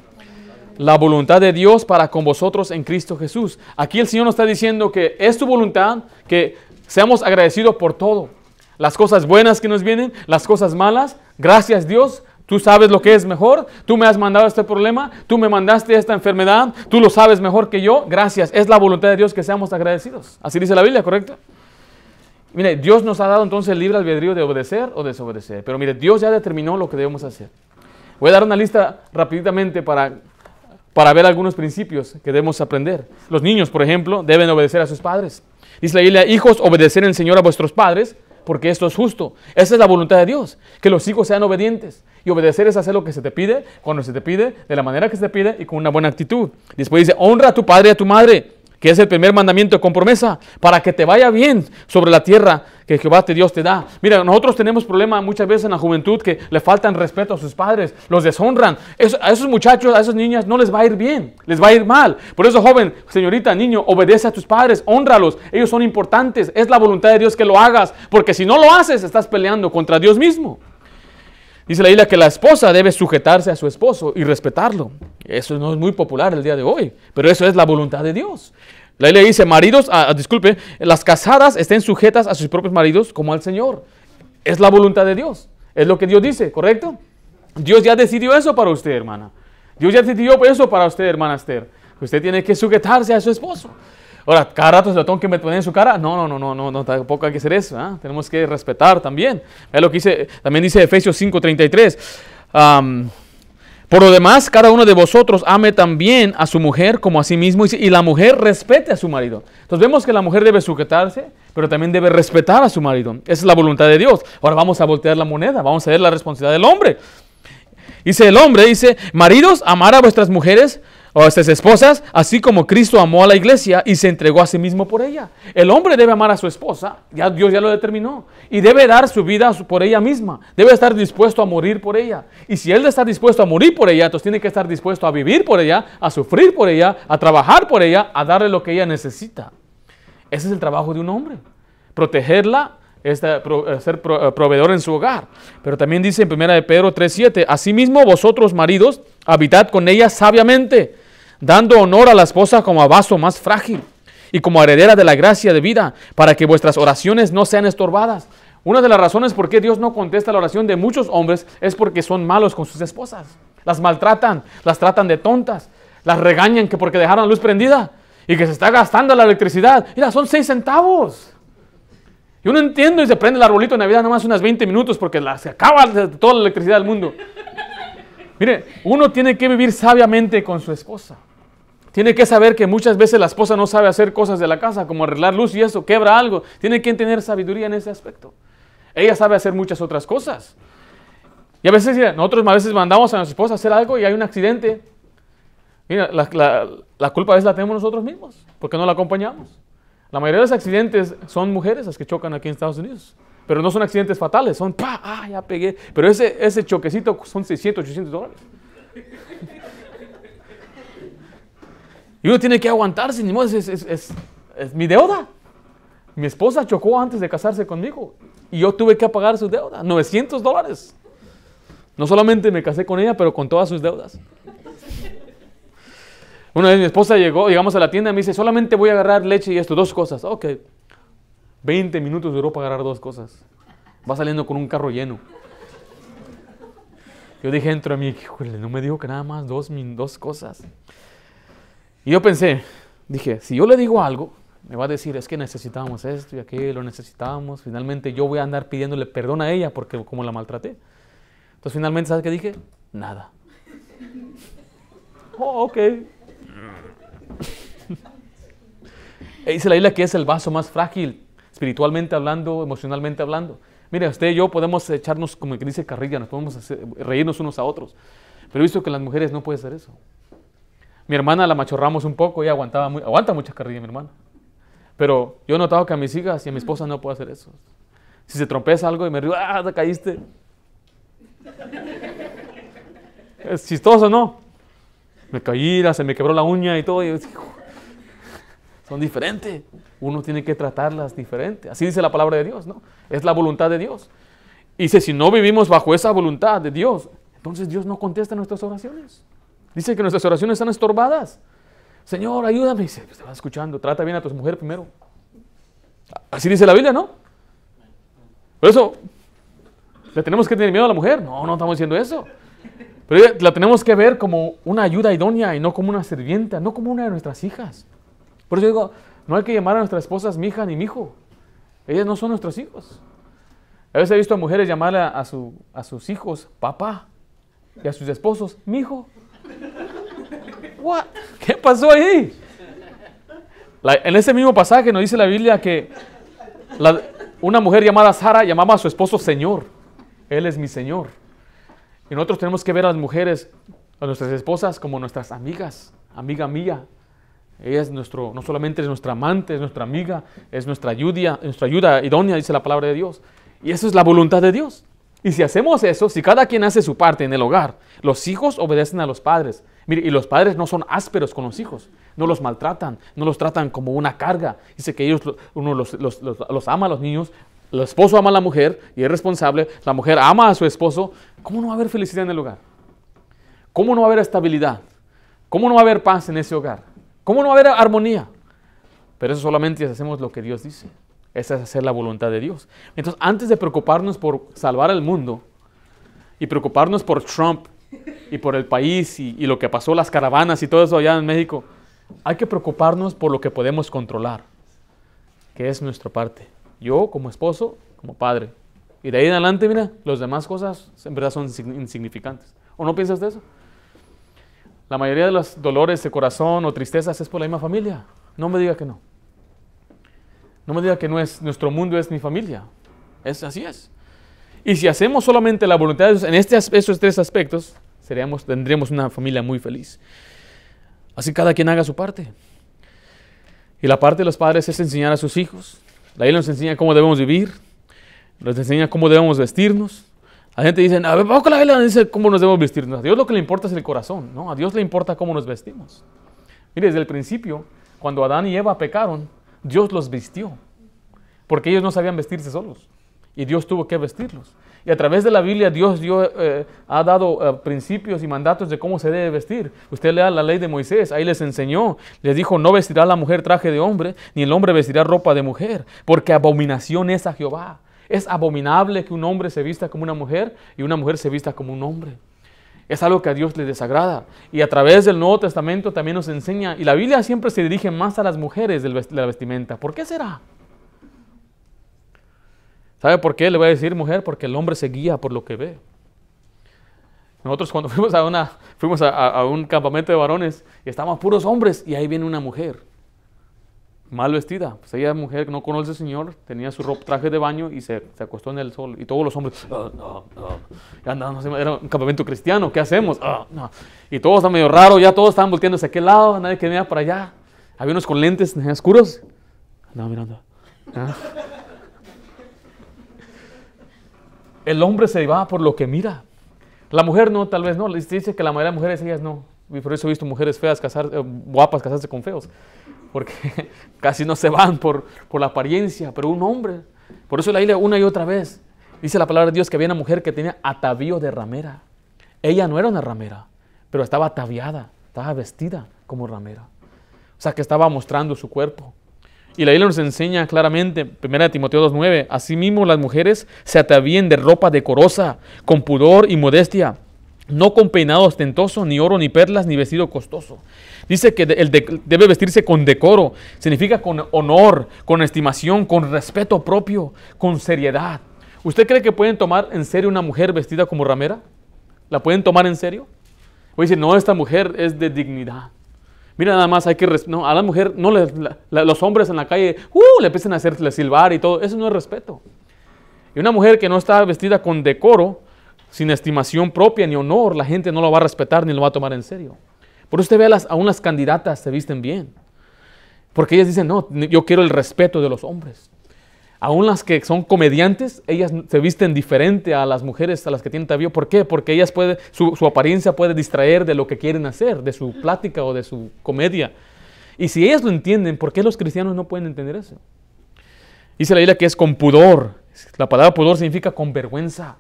A: La voluntad de Dios para con vosotros en Cristo Jesús. Aquí el Señor nos está diciendo que es tu voluntad que seamos agradecidos por todo. Las cosas buenas que nos vienen, las cosas malas, gracias Dios Tú sabes lo que es mejor. Tú me has mandado este problema. Tú me mandaste esta enfermedad. Tú lo sabes mejor que yo. Gracias. Es la voluntad de Dios que seamos agradecidos. Así dice la Biblia, ¿correcto? Mire, Dios nos ha dado entonces el libre albedrío de obedecer o desobedecer. Pero mire, Dios ya determinó lo que debemos hacer. Voy a dar una lista rápidamente para, para ver algunos principios que debemos aprender. Los niños, por ejemplo, deben obedecer a sus padres. Dice la Biblia, hijos, obedecer el Señor a vuestros padres porque esto es justo. Esa es la voluntad de Dios, que los hijos sean obedientes. Y obedecer es hacer lo que se te pide, cuando se te pide, de la manera que se te pide y con una buena actitud. Después dice, honra a tu padre y a tu madre que es el primer mandamiento con promesa, para que te vaya bien sobre la tierra que Jehová te Dios te da. Mira, nosotros tenemos problemas muchas veces en la juventud que le faltan respeto a sus padres, los deshonran. a esos muchachos, a esas niñas no les va a ir bien, les va a ir mal. Por eso, joven, señorita, niño, obedece a tus padres, honralos, ellos son importantes, es la voluntad de Dios que lo hagas, porque si no lo haces, estás peleando contra Dios mismo. Dice la Biblia que la esposa debe sujetarse a su esposo y respetarlo. Eso no es muy popular el día de hoy, pero eso es la voluntad de Dios. La Biblia dice, maridos, ah, ah, disculpe, las casadas estén sujetas a sus propios maridos como al Señor. Es la voluntad de Dios. Es lo que Dios dice, ¿correcto? Dios ya decidió eso para usted, hermana. Dios ya decidió eso para usted, hermana Esther. Usted tiene que sujetarse a su esposo. Ahora, cada rato se lo tengo que poner en su cara. No, no, no, no, no, tampoco hay que hacer eso. ¿ah? Tenemos que respetar también. lo dice, también dice Efesios 5:33. por lo demás, cada uno de vosotros ame también a su mujer como a sí mismo y la mujer respete a su marido. Entonces vemos que la mujer debe sujetarse, pero también debe respetar a su marido. Esa es la voluntad de Dios. Ahora vamos a voltear la moneda, vamos a ver la responsabilidad del hombre. Dice el hombre, dice, maridos, amar a vuestras mujeres o estas esposas, así como Cristo amó a la iglesia y se entregó a sí mismo por ella. El hombre debe amar a su esposa, ya Dios ya lo determinó, y debe dar su vida por ella misma, debe estar dispuesto a morir por ella. Y si él está dispuesto a morir por ella, entonces tiene que estar dispuesto a vivir por ella, a sufrir por ella, a trabajar por ella, a darle lo que ella necesita. Ese es el trabajo de un hombre, protegerla, eh, ser eh, proveedor en su hogar. Pero también dice en 1 de Pedro 3.7, Asimismo vosotros maridos, habitad con ella sabiamente, dando honor a la esposa como a vaso más frágil y como heredera de la gracia de vida, para que vuestras oraciones no sean estorbadas. Una de las razones por qué Dios no contesta la oración de muchos hombres es porque son malos con sus esposas. Las maltratan, las tratan de tontas, las regañan que porque dejaron la luz prendida y que se está gastando la electricidad. Mira, son seis centavos. Yo no entiendo y se prende el arbolito de Navidad nomás unas 20 minutos porque se acaba toda la electricidad del mundo. Mire, uno tiene que vivir sabiamente con su esposa. Tiene que saber que muchas veces la esposa no sabe hacer cosas de la casa, como arreglar luz y eso, quebra algo. Tiene que tener sabiduría en ese aspecto. Ella sabe hacer muchas otras cosas. Y a veces, mira, nosotros a veces mandamos a nuestra esposa a hacer algo y hay un accidente. Mira, la, culpa a veces la tenemos nosotros mismos, porque no la acompañamos. La mayoría de los accidentes son mujeres las que chocan aquí en Estados Unidos. Pero no son accidentes fatales, son, pa, ¡Ah, ya pegué! Pero ese, ese choquecito son 600, 800 dólares. Y uno tiene que aguantarse, ni modo, es, mi deuda. Mi esposa chocó antes de casarse conmigo y yo tuve que pagar su deuda, 900 dólares. No solamente me casé con ella, pero con todas sus deudas. Una vez mi esposa llegó, llegamos a la tienda y me dice, solamente voy a agarrar leche y esto, dos cosas. Ok, 20 minutos duró para agarrar dos cosas. Va saliendo con un carro lleno. Yo dije, entro a mí, no me dijo que nada más dos, dos cosas. Y yo pensé, dije, si yo le digo algo, me va a decir, es que necesitamos esto y aquello, necesitábamos. Finalmente yo voy a andar pidiéndole perdón a ella porque como la maltraté. Entonces finalmente, ¿sabes qué dije? Nada. oh, ok. e dice la isla que es el vaso más frágil, espiritualmente hablando, emocionalmente hablando. Mire, usted y yo podemos echarnos, como que dice carrilla, nos podemos reírnos unos a otros. Pero he visto que las mujeres no pueden hacer eso. Mi hermana la machorramos un poco, y aguantaba muy, aguanta muchas carrilla mi hermana. Pero yo he notado que a mis hijas y a mi esposa no puedo hacer eso. Si se trompeza algo y me río, ¡ah, te caíste! Es chistoso, ¿no? Me caí, se me quebró la uña y todo. Y son diferentes. Uno tiene que tratarlas diferente. Así dice la palabra de Dios, ¿no? Es la voluntad de Dios. Y dice, si no vivimos bajo esa voluntad de Dios, entonces Dios no contesta nuestras oraciones. Dice que nuestras oraciones están estorbadas. Señor, ayúdame. Dice, pues te va escuchando, trata bien a tu mujer primero. Así dice la Biblia, ¿no? Por eso, ¿le tenemos que tener miedo a la mujer? No, no estamos diciendo eso. Pero la tenemos que ver como una ayuda idónea y no como una servienta, no como una de nuestras hijas. Por eso digo, no hay que llamar a nuestras esposas mi hija ni mi hijo. Ellas no son nuestros hijos. A veces he visto a mujeres llamar a, a sus hijos papá y a sus esposos mi hijo. ¿Qué pasó ahí? en ese mismo pasaje nos dice la Biblia que una mujer llamada Sara llamaba a su esposo Señor. Él es mi Señor. Y nosotros tenemos que ver a las mujeres, a nuestras esposas, como nuestras amigas, amiga mía. Ella es nuestro, no solamente es nuestra amante, es nuestra amiga, es nuestra ayuda, nuestra ayuda idónea, dice la palabra de Dios. Y eso es la voluntad de Dios. Y si hacemos eso, si cada quien hace su parte en el hogar, los hijos obedecen a los padres. y los padres no son ásperos con los hijos, no los maltratan, no los tratan como una carga. Dice que ellos, uno los, los ama a los niños, el esposo ama a la mujer y es responsable, la mujer ama a su esposo. ¿Cómo no va a haber felicidad en el hogar? ¿Cómo no va a haber estabilidad? ¿Cómo no va a haber paz en ese hogar? ¿Cómo no va a haber armonía? Pero eso solamente si hacemos lo que Dios dice. Esa es hacer la voluntad de Dios. Entonces, antes de preocuparnos por salvar al mundo y preocuparnos por Trump y por el país y, lo que pasó, las caravanas y todo eso allá en México, hay que preocuparnos por lo que podemos controlar, que es nuestra parte. Yo como esposo, como padre. Y de ahí en adelante, mira, las demás cosas en verdad son insignificantes. ¿O no piensas de eso? La mayoría de los dolores de corazón o tristezas es por la misma familia. No me diga que no. No me diga que no es, nuestro mundo es mi familia. Es, así es. Y si hacemos solamente la voluntad de Dios en este esos tres aspectos, seríamos, tendríamos una familia muy feliz. Así cada quien haga su parte. Y la parte de los padres es enseñar a sus hijos. La Biblia nos enseña cómo debemos vivir, nos enseña cómo debemos vestirnos. La gente dice, a ver, la Biblia dice cómo nos debemos vestirnos. A Dios lo que le importa es el corazón, ¿no? A Dios le importa cómo nos vestimos. Mire, desde el principio, cuando Adán y Eva pecaron, Dios los vistió, porque ellos no sabían vestirse solos y Dios tuvo que vestirlos. Y a través de la Biblia Dios dio, eh, ha dado eh, principios y mandatos de cómo se debe vestir. Usted lea la ley de Moisés, ahí les enseñó, les dijo, no vestirá la mujer traje de hombre, ni el hombre vestirá ropa de mujer, porque abominación es a Jehová. Es abominable que un hombre se vista como una mujer y una mujer se vista como un hombre. Es algo que a Dios le desagrada. Y a través del Nuevo Testamento también nos enseña, y la Biblia siempre se dirige más a las mujeres de la vestimenta. ¿Por qué será? ¿Sabe por qué? Le voy a decir mujer, porque el hombre se guía por lo que ve. Nosotros cuando fuimos a, una, fuimos a, un campamento de varones, y estábamos puros hombres, y ahí viene una mujer mal vestida. Pues ella, mujer que no conoce al Señor, tenía su traje de baño y se, acostó en el sol. Y todos los hombres, ah, no, no, no, era un campamento cristiano, ¿qué hacemos? Ah, y todos está medio raro, ya todos estaban volteando ¿a aquel lado, nadie que para allá. Había unos con lentes ¿eh? oscuros. No mirando. Ah. El hombre se va por lo que mira. La mujer no, tal vez no. dice que la mayoría de mujeres, ellas no. Y por eso he visto mujeres feas eh, guapas casarse con feos, porque casi no se van por, la apariencia, pero un hombre. Por eso la isla una y otra vez dice la palabra de Dios que había una mujer que tenía atavío de ramera. Ella no era una ramera, pero estaba ataviada, estaba vestida como ramera. O sea, que estaba mostrando su cuerpo. Y la isla nos enseña claramente, 1 Timoteo 2.9, asimismo las mujeres se atavíen de ropa decorosa, con pudor y modestia no con peinado ostentoso, ni oro, ni perlas, ni vestido costoso. Dice que el debe vestirse con decoro, significa con honor, con estimación, con respeto propio, con seriedad. ¿Usted cree que pueden tomar en serio una mujer vestida como ramera? ¿La pueden tomar en serio? O dice, no, esta mujer es de dignidad. Mira nada más, hay que no, a la mujer, no los hombres en la calle, uh, le empiezan a hacerle silbar y todo. Eso no es respeto. Y una mujer que no está vestida con decoro, sin estimación propia ni honor, la gente no lo va a respetar ni lo va a tomar en serio. Por eso usted ve a las, aún las candidatas se visten bien. Porque ellas dicen, no, yo quiero el respeto de los hombres. Aún las que son comediantes, ellas se visten diferente a las mujeres a las que tienen tabío. ¿Por qué? Porque ellas puede, su, apariencia puede distraer de lo que quieren hacer, de su plática o de su comedia. Y si ellas lo entienden, ¿por qué los cristianos no pueden entender eso? Dice la Biblia que es con pudor. La palabra pudor significa con vergüenza.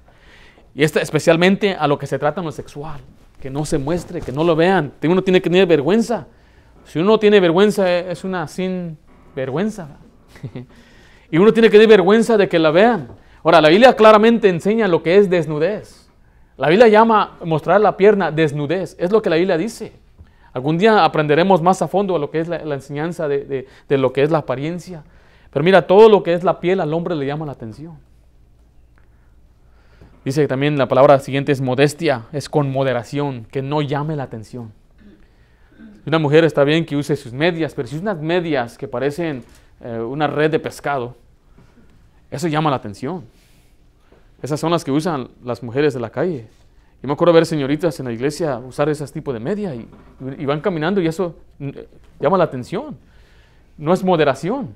A: Y especialmente a lo que se trata en lo sexual, que no se muestre, que no lo vean. Uno tiene que tener vergüenza. Si uno tiene vergüenza, eh, es una sin vergüenza. y uno tiene que tener vergüenza de que la vean. Ahora, la Biblia claramente enseña lo que es desnudez. La Biblia llama mostrar la pierna desnudez. Es lo que la Biblia dice. Algún día aprenderemos más a fondo lo que es la, enseñanza de, de lo que es la apariencia. Pero mira, todo lo que es la piel al hombre le llama la atención. Dice también la palabra siguiente es modestia, es con moderación, que no llame la atención. Una mujer está bien que use sus medias, pero si unas medias que parecen eh, una red de pescado, eso llama la atención. Esas son las que usan las mujeres de la calle. Yo me acuerdo ver señoritas en la iglesia usar ese tipo de media y van caminando y eso eh, llama la atención. No es moderación.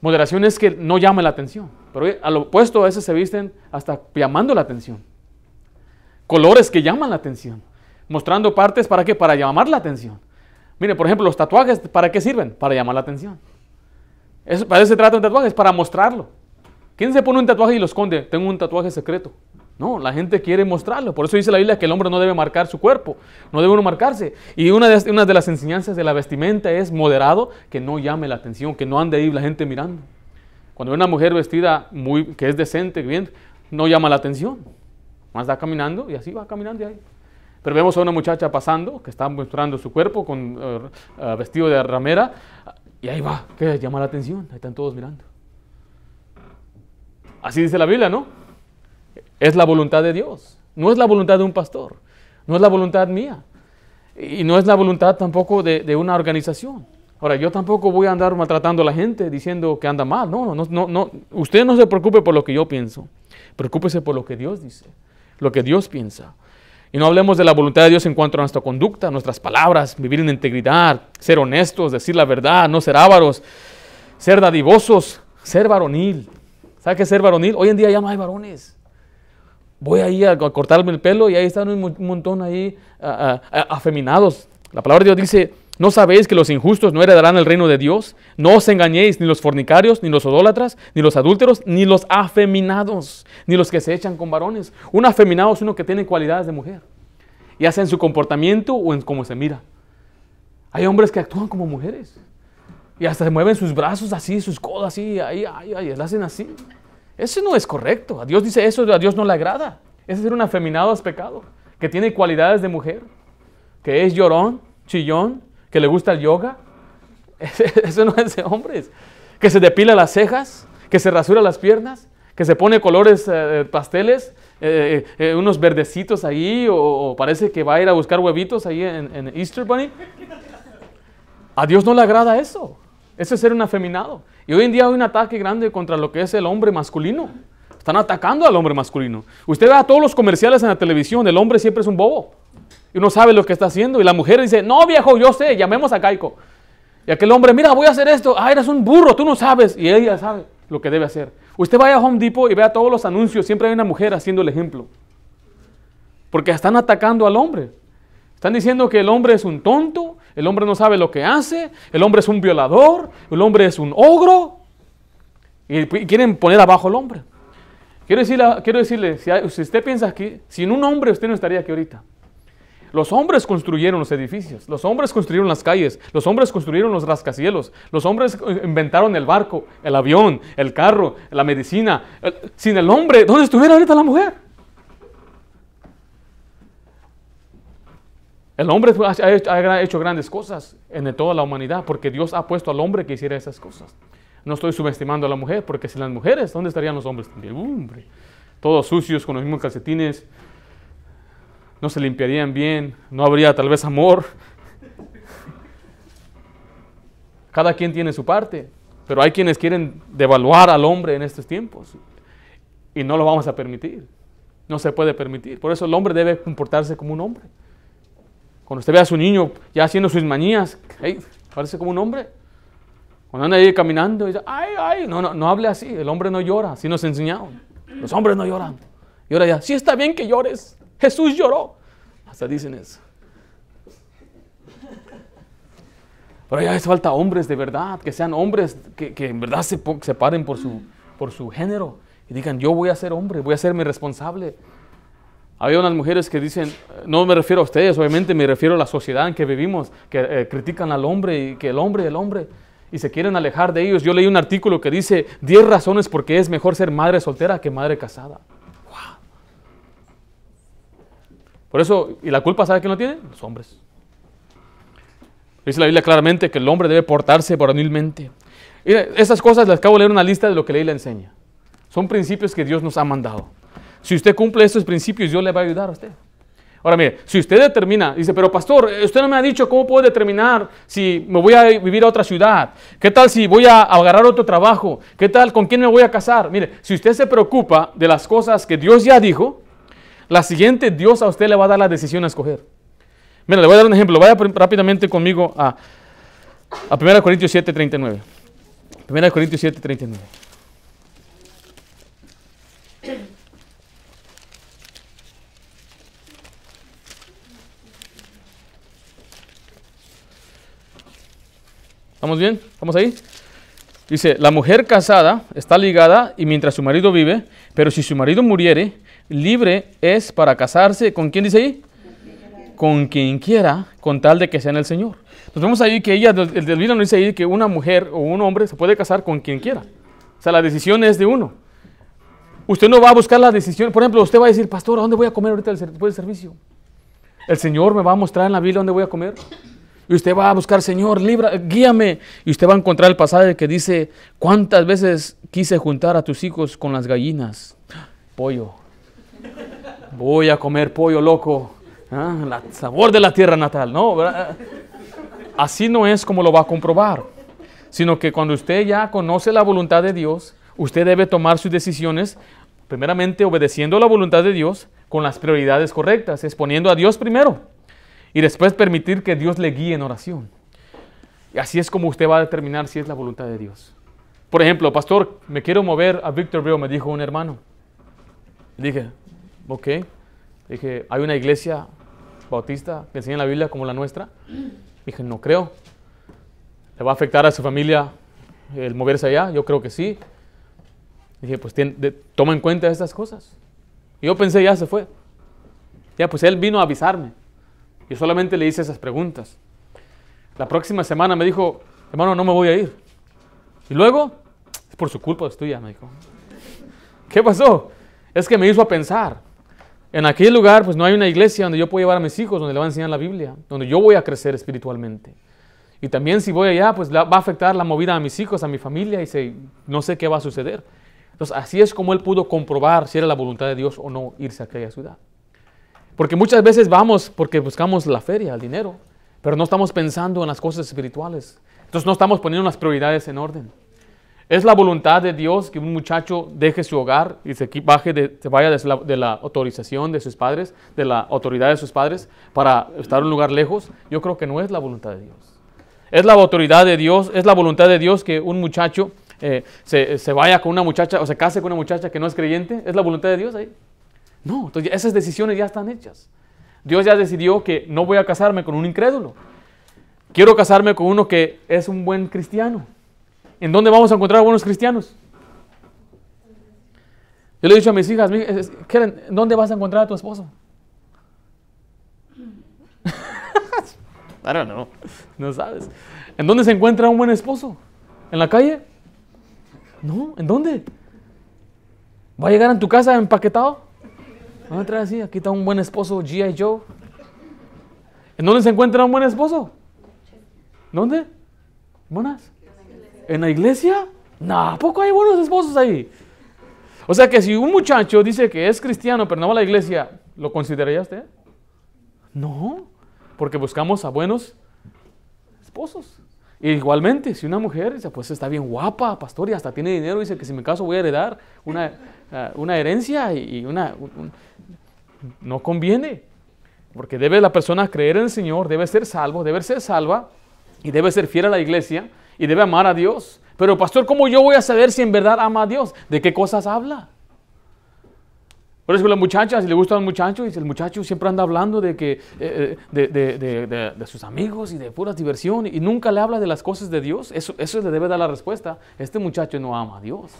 A: Moderación es que no llame la atención, pero al opuesto a veces se visten hasta llamando la atención. Colores que llaman la atención, mostrando partes para qué? Para llamar la atención. Mire, por ejemplo, los tatuajes, ¿para qué sirven? Para llamar la atención. para eso se trata un tatuaje, es para mostrarlo. ¿Quién se pone un tatuaje y lo esconde? Tengo un tatuaje secreto. No, la gente quiere mostrarlo. Por eso dice la Biblia que el hombre no debe marcar su cuerpo, no debe uno marcarse. Y una de, las enseñanzas de la vestimenta es moderado, que no llame la atención, que no ande ahí la gente mirando. Cuando ve una mujer vestida muy, que es decente, bien, no llama la atención. Más da caminando y así va caminando y ahí. Pero vemos a una muchacha pasando, que está mostrando su cuerpo con eh, eh, vestido de ramera, y ahí va, que llama la atención, ahí están todos mirando. Así dice la Biblia, ¿no? Es la voluntad de Dios. No es la voluntad de un pastor. No es la voluntad mía. Y no es la voluntad tampoco de, una organización. Ahora, yo tampoco voy a andar maltratando a la gente diciendo que anda mal. No, no, no, no. Usted no se preocupe por lo que yo pienso. Preocúpese por lo que Dios dice, lo que Dios piensa. Y no hablemos de la voluntad de Dios en cuanto a nuestra conducta, nuestras palabras, vivir en integridad, ser honestos, decir la verdad, no ser ávaros, ser dadivosos, ser varonil. ¿Sabe qué es ser varonil? Hoy en día ya no hay varones voy ahí a, cortarme el pelo y ahí están un, montón ahí afeminados. La palabra de Dios dice, ¿no sabéis que los injustos no heredarán el reino de Dios? No os engañéis, ni los fornicarios, ni los odólatras, ni los adúlteros, ni los afeminados, ni los que se echan con varones. Un afeminado es uno que tiene cualidades de mujer, ya sea en su comportamiento o en cómo se mira. Hay hombres que actúan como mujeres y hasta se mueven sus brazos así, sus codas así, ahí, ahí, ahí, las hacen así. Eso no es correcto. A Dios dice eso, a Dios no le agrada. Ese ser un afeminado es pecado, que tiene cualidades de mujer, que es llorón, chillón, que le gusta el yoga. Eso no es de hombres. Que se depila las cejas, que se rasura las piernas, que se pone colores eh, eh, pasteles, eh, unos verdecitos ahí, o, parece que va a ir a buscar huevitos ahí en, Easter Bunny. A Dios no le agrada eso. Eso ser un afeminado. Y hoy en día hay un ataque grande contra lo que es el hombre masculino. Están atacando al hombre masculino. Usted ve a todos los comerciales en la televisión, el hombre siempre es un bobo. Y uno sabe lo que está haciendo. Y la mujer dice, no viejo, yo sé, llamemos a Caico. Y aquel hombre, mira, voy a hacer esto. Ah, eres un burro, tú no sabes. Y ella sabe lo que debe hacer. Usted vaya a Home Depot y vea todos los anuncios, siempre hay una mujer haciendo el ejemplo. Porque están atacando al hombre. Están diciendo que el hombre es un tonto, el hombre no sabe lo que hace, el hombre es un violador, el hombre es un ogro, y quieren poner abajo al hombre. Quiero decirle, quiero decirle si, usted piensa aquí, sin un hombre usted no estaría aquí ahorita. Los hombres construyeron los edificios, los hombres construyeron las calles, los hombres construyeron los rascacielos, los hombres inventaron el barco, el avión, el carro, la medicina. Sin el hombre, ¿dónde estuviera ahorita la mujer? El hombre ha hecho grandes cosas en toda la humanidad porque Dios ha puesto al hombre que hiciera esas cosas. No estoy subestimando a la mujer porque sin las mujeres, ¿dónde estarían los hombres también? Hombre, todos sucios con los mismos calcetines, no se limpiarían bien, no habría tal vez amor. Cada quien tiene su parte, pero hay quienes quieren devaluar al hombre en estos tiempos y no lo vamos a permitir. No se puede permitir. Por eso el hombre debe comportarse como un hombre. Cuando usted ve a su niño ya haciendo sus manías, parece como un hombre. Cuando anda ahí caminando, dice, ay, ay, no, no, no hable así, el hombre no llora, así nos enseñaron. Los hombres no lloran. Y ahora ya, sí está bien que llores, Jesús lloró. Hasta dicen eso. Pero ya hace falta hombres de verdad, que sean hombres que, que en verdad se, se paren por su, por su género y digan, yo voy a ser hombre, voy a ser mi responsable, había unas mujeres que dicen, no me refiero a ustedes, obviamente me refiero a la sociedad en que vivimos, que eh, critican al hombre y que el hombre, el hombre, y se quieren alejar de ellos. Yo leí un artículo que dice 10 razones por qué es mejor ser madre soltera que madre casada. Wow. Por eso, ¿y la culpa sabe que no tiene? Los hombres. Dice la Biblia claramente que el hombre debe portarse varonilmente. Esas cosas las acabo de leer una lista de lo que ley la enseña. Son principios que Dios nos ha mandado. Si usted cumple estos principios, Dios le va a ayudar a usted. Ahora mire, si usted determina, dice, pero pastor, usted no me ha dicho cómo puedo determinar si me voy a vivir a otra ciudad, qué tal si voy a agarrar otro trabajo, qué tal con quién me voy a casar. Mire, si usted se preocupa de las cosas que Dios ya dijo, la siguiente Dios a usted le va a dar la decisión a escoger. Mira, le voy a dar un ejemplo, vaya rápidamente conmigo a, a 1 Corintios 7, 39. 1 Corintios 7, 39. ¿Estamos bien? ¿Estamos ahí? Dice, la mujer casada está ligada y mientras su marido vive, pero si su marido muriere, libre es para casarse con quién dice ahí? Con quien quiera, con tal de que sea en el Señor. Nos vemos ahí que ella, el del nos dice ahí que una mujer o un hombre se puede casar con quien quiera. O sea, la decisión es de uno. Usted no va a buscar la decisión. Por ejemplo, usted va a decir, pastor, ¿a dónde voy a comer ahorita después del servicio? El Señor me va a mostrar en la Biblia dónde voy a comer. Y usted va a buscar, Señor, libra, guíame. Y usted va a encontrar el pasaje que dice, ¿cuántas veces quise juntar a tus hijos con las gallinas? Pollo. Voy a comer pollo loco. ¿Ah? sabor de la tierra natal, ¿no? Así no es como lo va a comprobar. Sino que cuando usted ya conoce la voluntad de Dios, usted debe tomar sus decisiones, primeramente obedeciendo la voluntad de Dios, con las prioridades correctas, exponiendo a Dios primero y después permitir que Dios le guíe en oración. Y así es como usted va a determinar si es la voluntad de Dios. Por ejemplo, pastor, me quiero mover a Victorville, me dijo un hermano. dije, ok. dije, ¿hay una iglesia bautista que enseña la Biblia como la nuestra? dije, no creo. ¿Le va a afectar a su familia el moverse allá? Yo creo que sí. dije, pues toma en cuenta estas cosas. Y yo pensé, ya se fue. Ya, pues él vino a avisarme. Y solamente le hice esas preguntas. La próxima semana me dijo, hermano, no me voy a ir. Y luego, es por su culpa, es tuya, me dijo. ¿Qué pasó? Es que me hizo a pensar. En aquel lugar, pues no hay una iglesia donde yo pueda llevar a mis hijos, donde le van a enseñar la Biblia, donde yo voy a crecer espiritualmente. Y también si voy allá, pues va a afectar la movida a mis hijos, a mi familia, y se, no sé qué va a suceder. Entonces, así es como él pudo comprobar si era la voluntad de Dios o no irse a aquella ciudad. Porque muchas veces vamos porque buscamos la feria, el dinero, pero no estamos pensando en las cosas espirituales. Entonces no estamos poniendo las prioridades en orden. Es la voluntad de Dios que un muchacho deje su hogar y se, de, vaya de la, autorización de sus padres, de la autoridad de sus padres, para estar en un lugar lejos. Yo creo que no es la voluntad de Dios. Es la autoridad de Dios, es la voluntad de Dios que un muchacho eh, se, vaya con una muchacha o se case con una muchacha que no es creyente. ¿Es la voluntad de Dios ahí? No, entonces esas decisiones ya están hechas. Dios ya decidió que no voy a casarme con un incrédulo. Quiero casarme con uno que es un buen cristiano. ¿En dónde vamos a encontrar buenos cristianos? Yo le he dicho a mis hijas, ¿En ¿dónde vas a encontrar a tu esposo? Claro, no, No sabes. ¿En dónde se encuentra un buen esposo? ¿En la calle? No, ¿en dónde? ¿Va a llegar en tu casa empaquetado? Vamos así, aquí está un buen esposo, G.I. Joe. ¿En dónde se encuentra un buen esposo? ¿Dónde? ¿Buenas? ¿En la iglesia? Nah, poco hay buenos esposos ahí? O sea que si un muchacho dice que es cristiano pero no va a la iglesia, ¿lo consideraría usted? No, porque buscamos a buenos esposos. igualmente, si una mujer dice, pues está bien guapa, pastor, y hasta tiene dinero, dice que si me caso voy a heredar una, eh, herencia y una, no conviene. Porque debe la persona creer en el Señor, debe ser salvo, debe ser salva y debe ser fiel a la iglesia y debe amar a Dios. Pero pastor, ¿cómo yo voy a saber si en verdad ama a Dios? ¿De qué cosas habla? Por eso las muchachas, si le gustan muchacho muchachos, el muchacho siempre anda hablando de, que, eh, eh, de, sus amigos y de pura diversión y nunca le habla de las cosas de Dios. Eso, eso le debe dar la respuesta. Este muchacho no ama a Dios.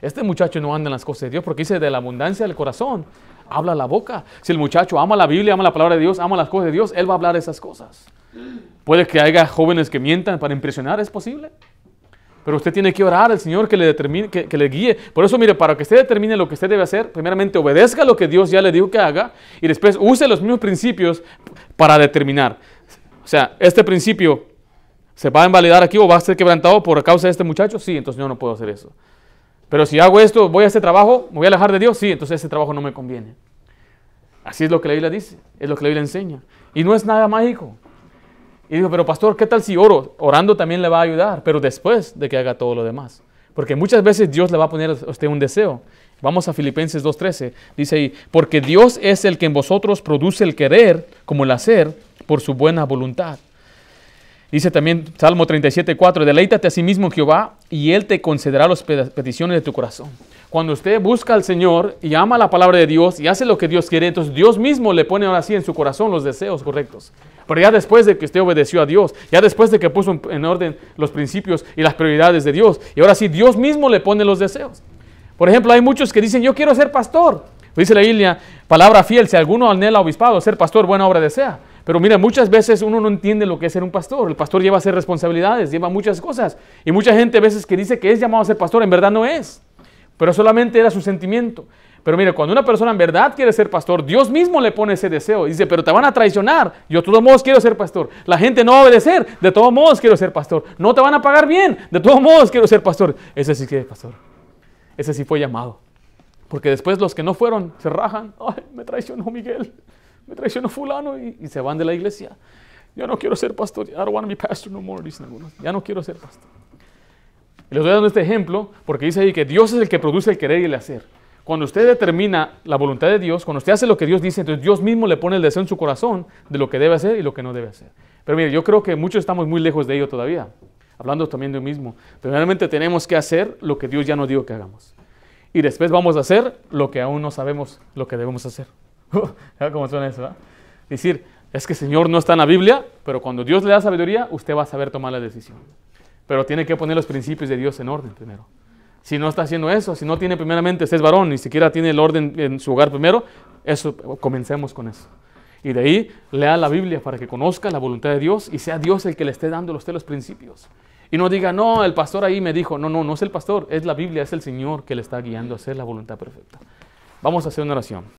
A: Este muchacho no anda en las cosas de Dios porque dice de la abundancia del corazón habla la boca. Si el muchacho ama la Biblia, ama la palabra de Dios, ama las cosas de Dios, él va a hablar esas cosas. Puede que haya jóvenes que mientan para impresionar, es posible. Pero usted tiene que orar al Señor que le, determine, que, le guíe. Por eso, mire, para que usted determine lo que usted debe hacer, primeramente obedezca lo que Dios ya le dijo que haga y después use los mismos principios para determinar. O sea, este principio se va a invalidar aquí o va a ser quebrantado por causa de este muchacho. Sí, entonces yo no puedo hacer eso. Pero si hago esto, voy a este trabajo, me voy a alejar de Dios, sí, entonces ese trabajo no me conviene. Así es lo que la Biblia dice, es lo que la Biblia enseña. Y no es nada mágico. Y digo, pero pastor, ¿qué tal si oro? Orando también le va a ayudar, pero después de que haga todo lo demás. Porque muchas veces Dios le va a poner a usted un deseo. Vamos a Filipenses 2.13. Dice ahí, porque Dios es el que en vosotros produce el querer como el hacer por su buena voluntad. Dice también Salmo 37, 4, deleítate a sí mismo Jehová y Él te concederá las peticiones de tu corazón. Cuando usted busca al Señor y ama la palabra de Dios y hace lo que Dios quiere, entonces Dios mismo le pone ahora sí en su corazón los deseos correctos. Pero ya después de que usted obedeció a Dios, ya después de que puso en orden los principios y las prioridades de Dios, y ahora sí Dios mismo le pone los deseos. Por ejemplo, hay muchos que dicen, yo quiero ser pastor. Dice la Biblia, palabra fiel, si alguno anhela obispado, ser pastor, buena obra desea. Pero mira, muchas veces uno no entiende lo que es ser un pastor. El pastor lleva a ser responsabilidades, lleva muchas cosas. Y mucha gente a veces que dice que es llamado a ser pastor, en verdad no es. Pero solamente era su sentimiento. Pero mira, cuando una persona en verdad quiere ser pastor, Dios mismo le pone ese deseo. dice, pero te van a traicionar. Yo de todos modos quiero ser pastor. La gente no va a obedecer. De todos modos quiero ser pastor. No te van a pagar bien. De todos modos quiero ser pastor. Ese sí que es pastor. Ese sí fue llamado. Porque después los que no fueron se rajan. Ay, me traicionó Miguel me traicionó fulano y, se van de la iglesia. Yo no quiero ser pastor, I don't want to be pastor no more, dicen algunos. Ya no quiero ser pastor. les voy dando este ejemplo porque dice ahí que Dios es el que produce el querer y el hacer. Cuando usted determina la voluntad de Dios, cuando usted hace lo que Dios dice, entonces Dios mismo le pone el deseo en su corazón de lo que debe hacer y lo que no debe hacer. Pero mire, yo creo que muchos estamos muy lejos de ello todavía, hablando también de lo mismo. Realmente tenemos que hacer lo que Dios ya nos dijo que hagamos. Y después vamos a hacer lo que aún no sabemos lo que debemos hacer. ¿Cómo suena eso? ¿ah? Decir, es que Señor no está en la Biblia, pero cuando Dios le da sabiduría, usted va a saber tomar la decisión. Pero tiene que poner los principios de Dios en orden primero. Si no está haciendo eso, si no tiene primeramente, usted es varón, ni siquiera tiene el orden en su hogar primero, eso, comencemos con eso. Y de ahí lea la Biblia para que conozca la voluntad de Dios y sea Dios el que le esté dando a usted los principios. Y no diga, no, el pastor ahí me dijo, no, no, no es el pastor, es la Biblia, es el Señor que le está guiando a hacer la voluntad perfecta. Vamos a hacer una oración.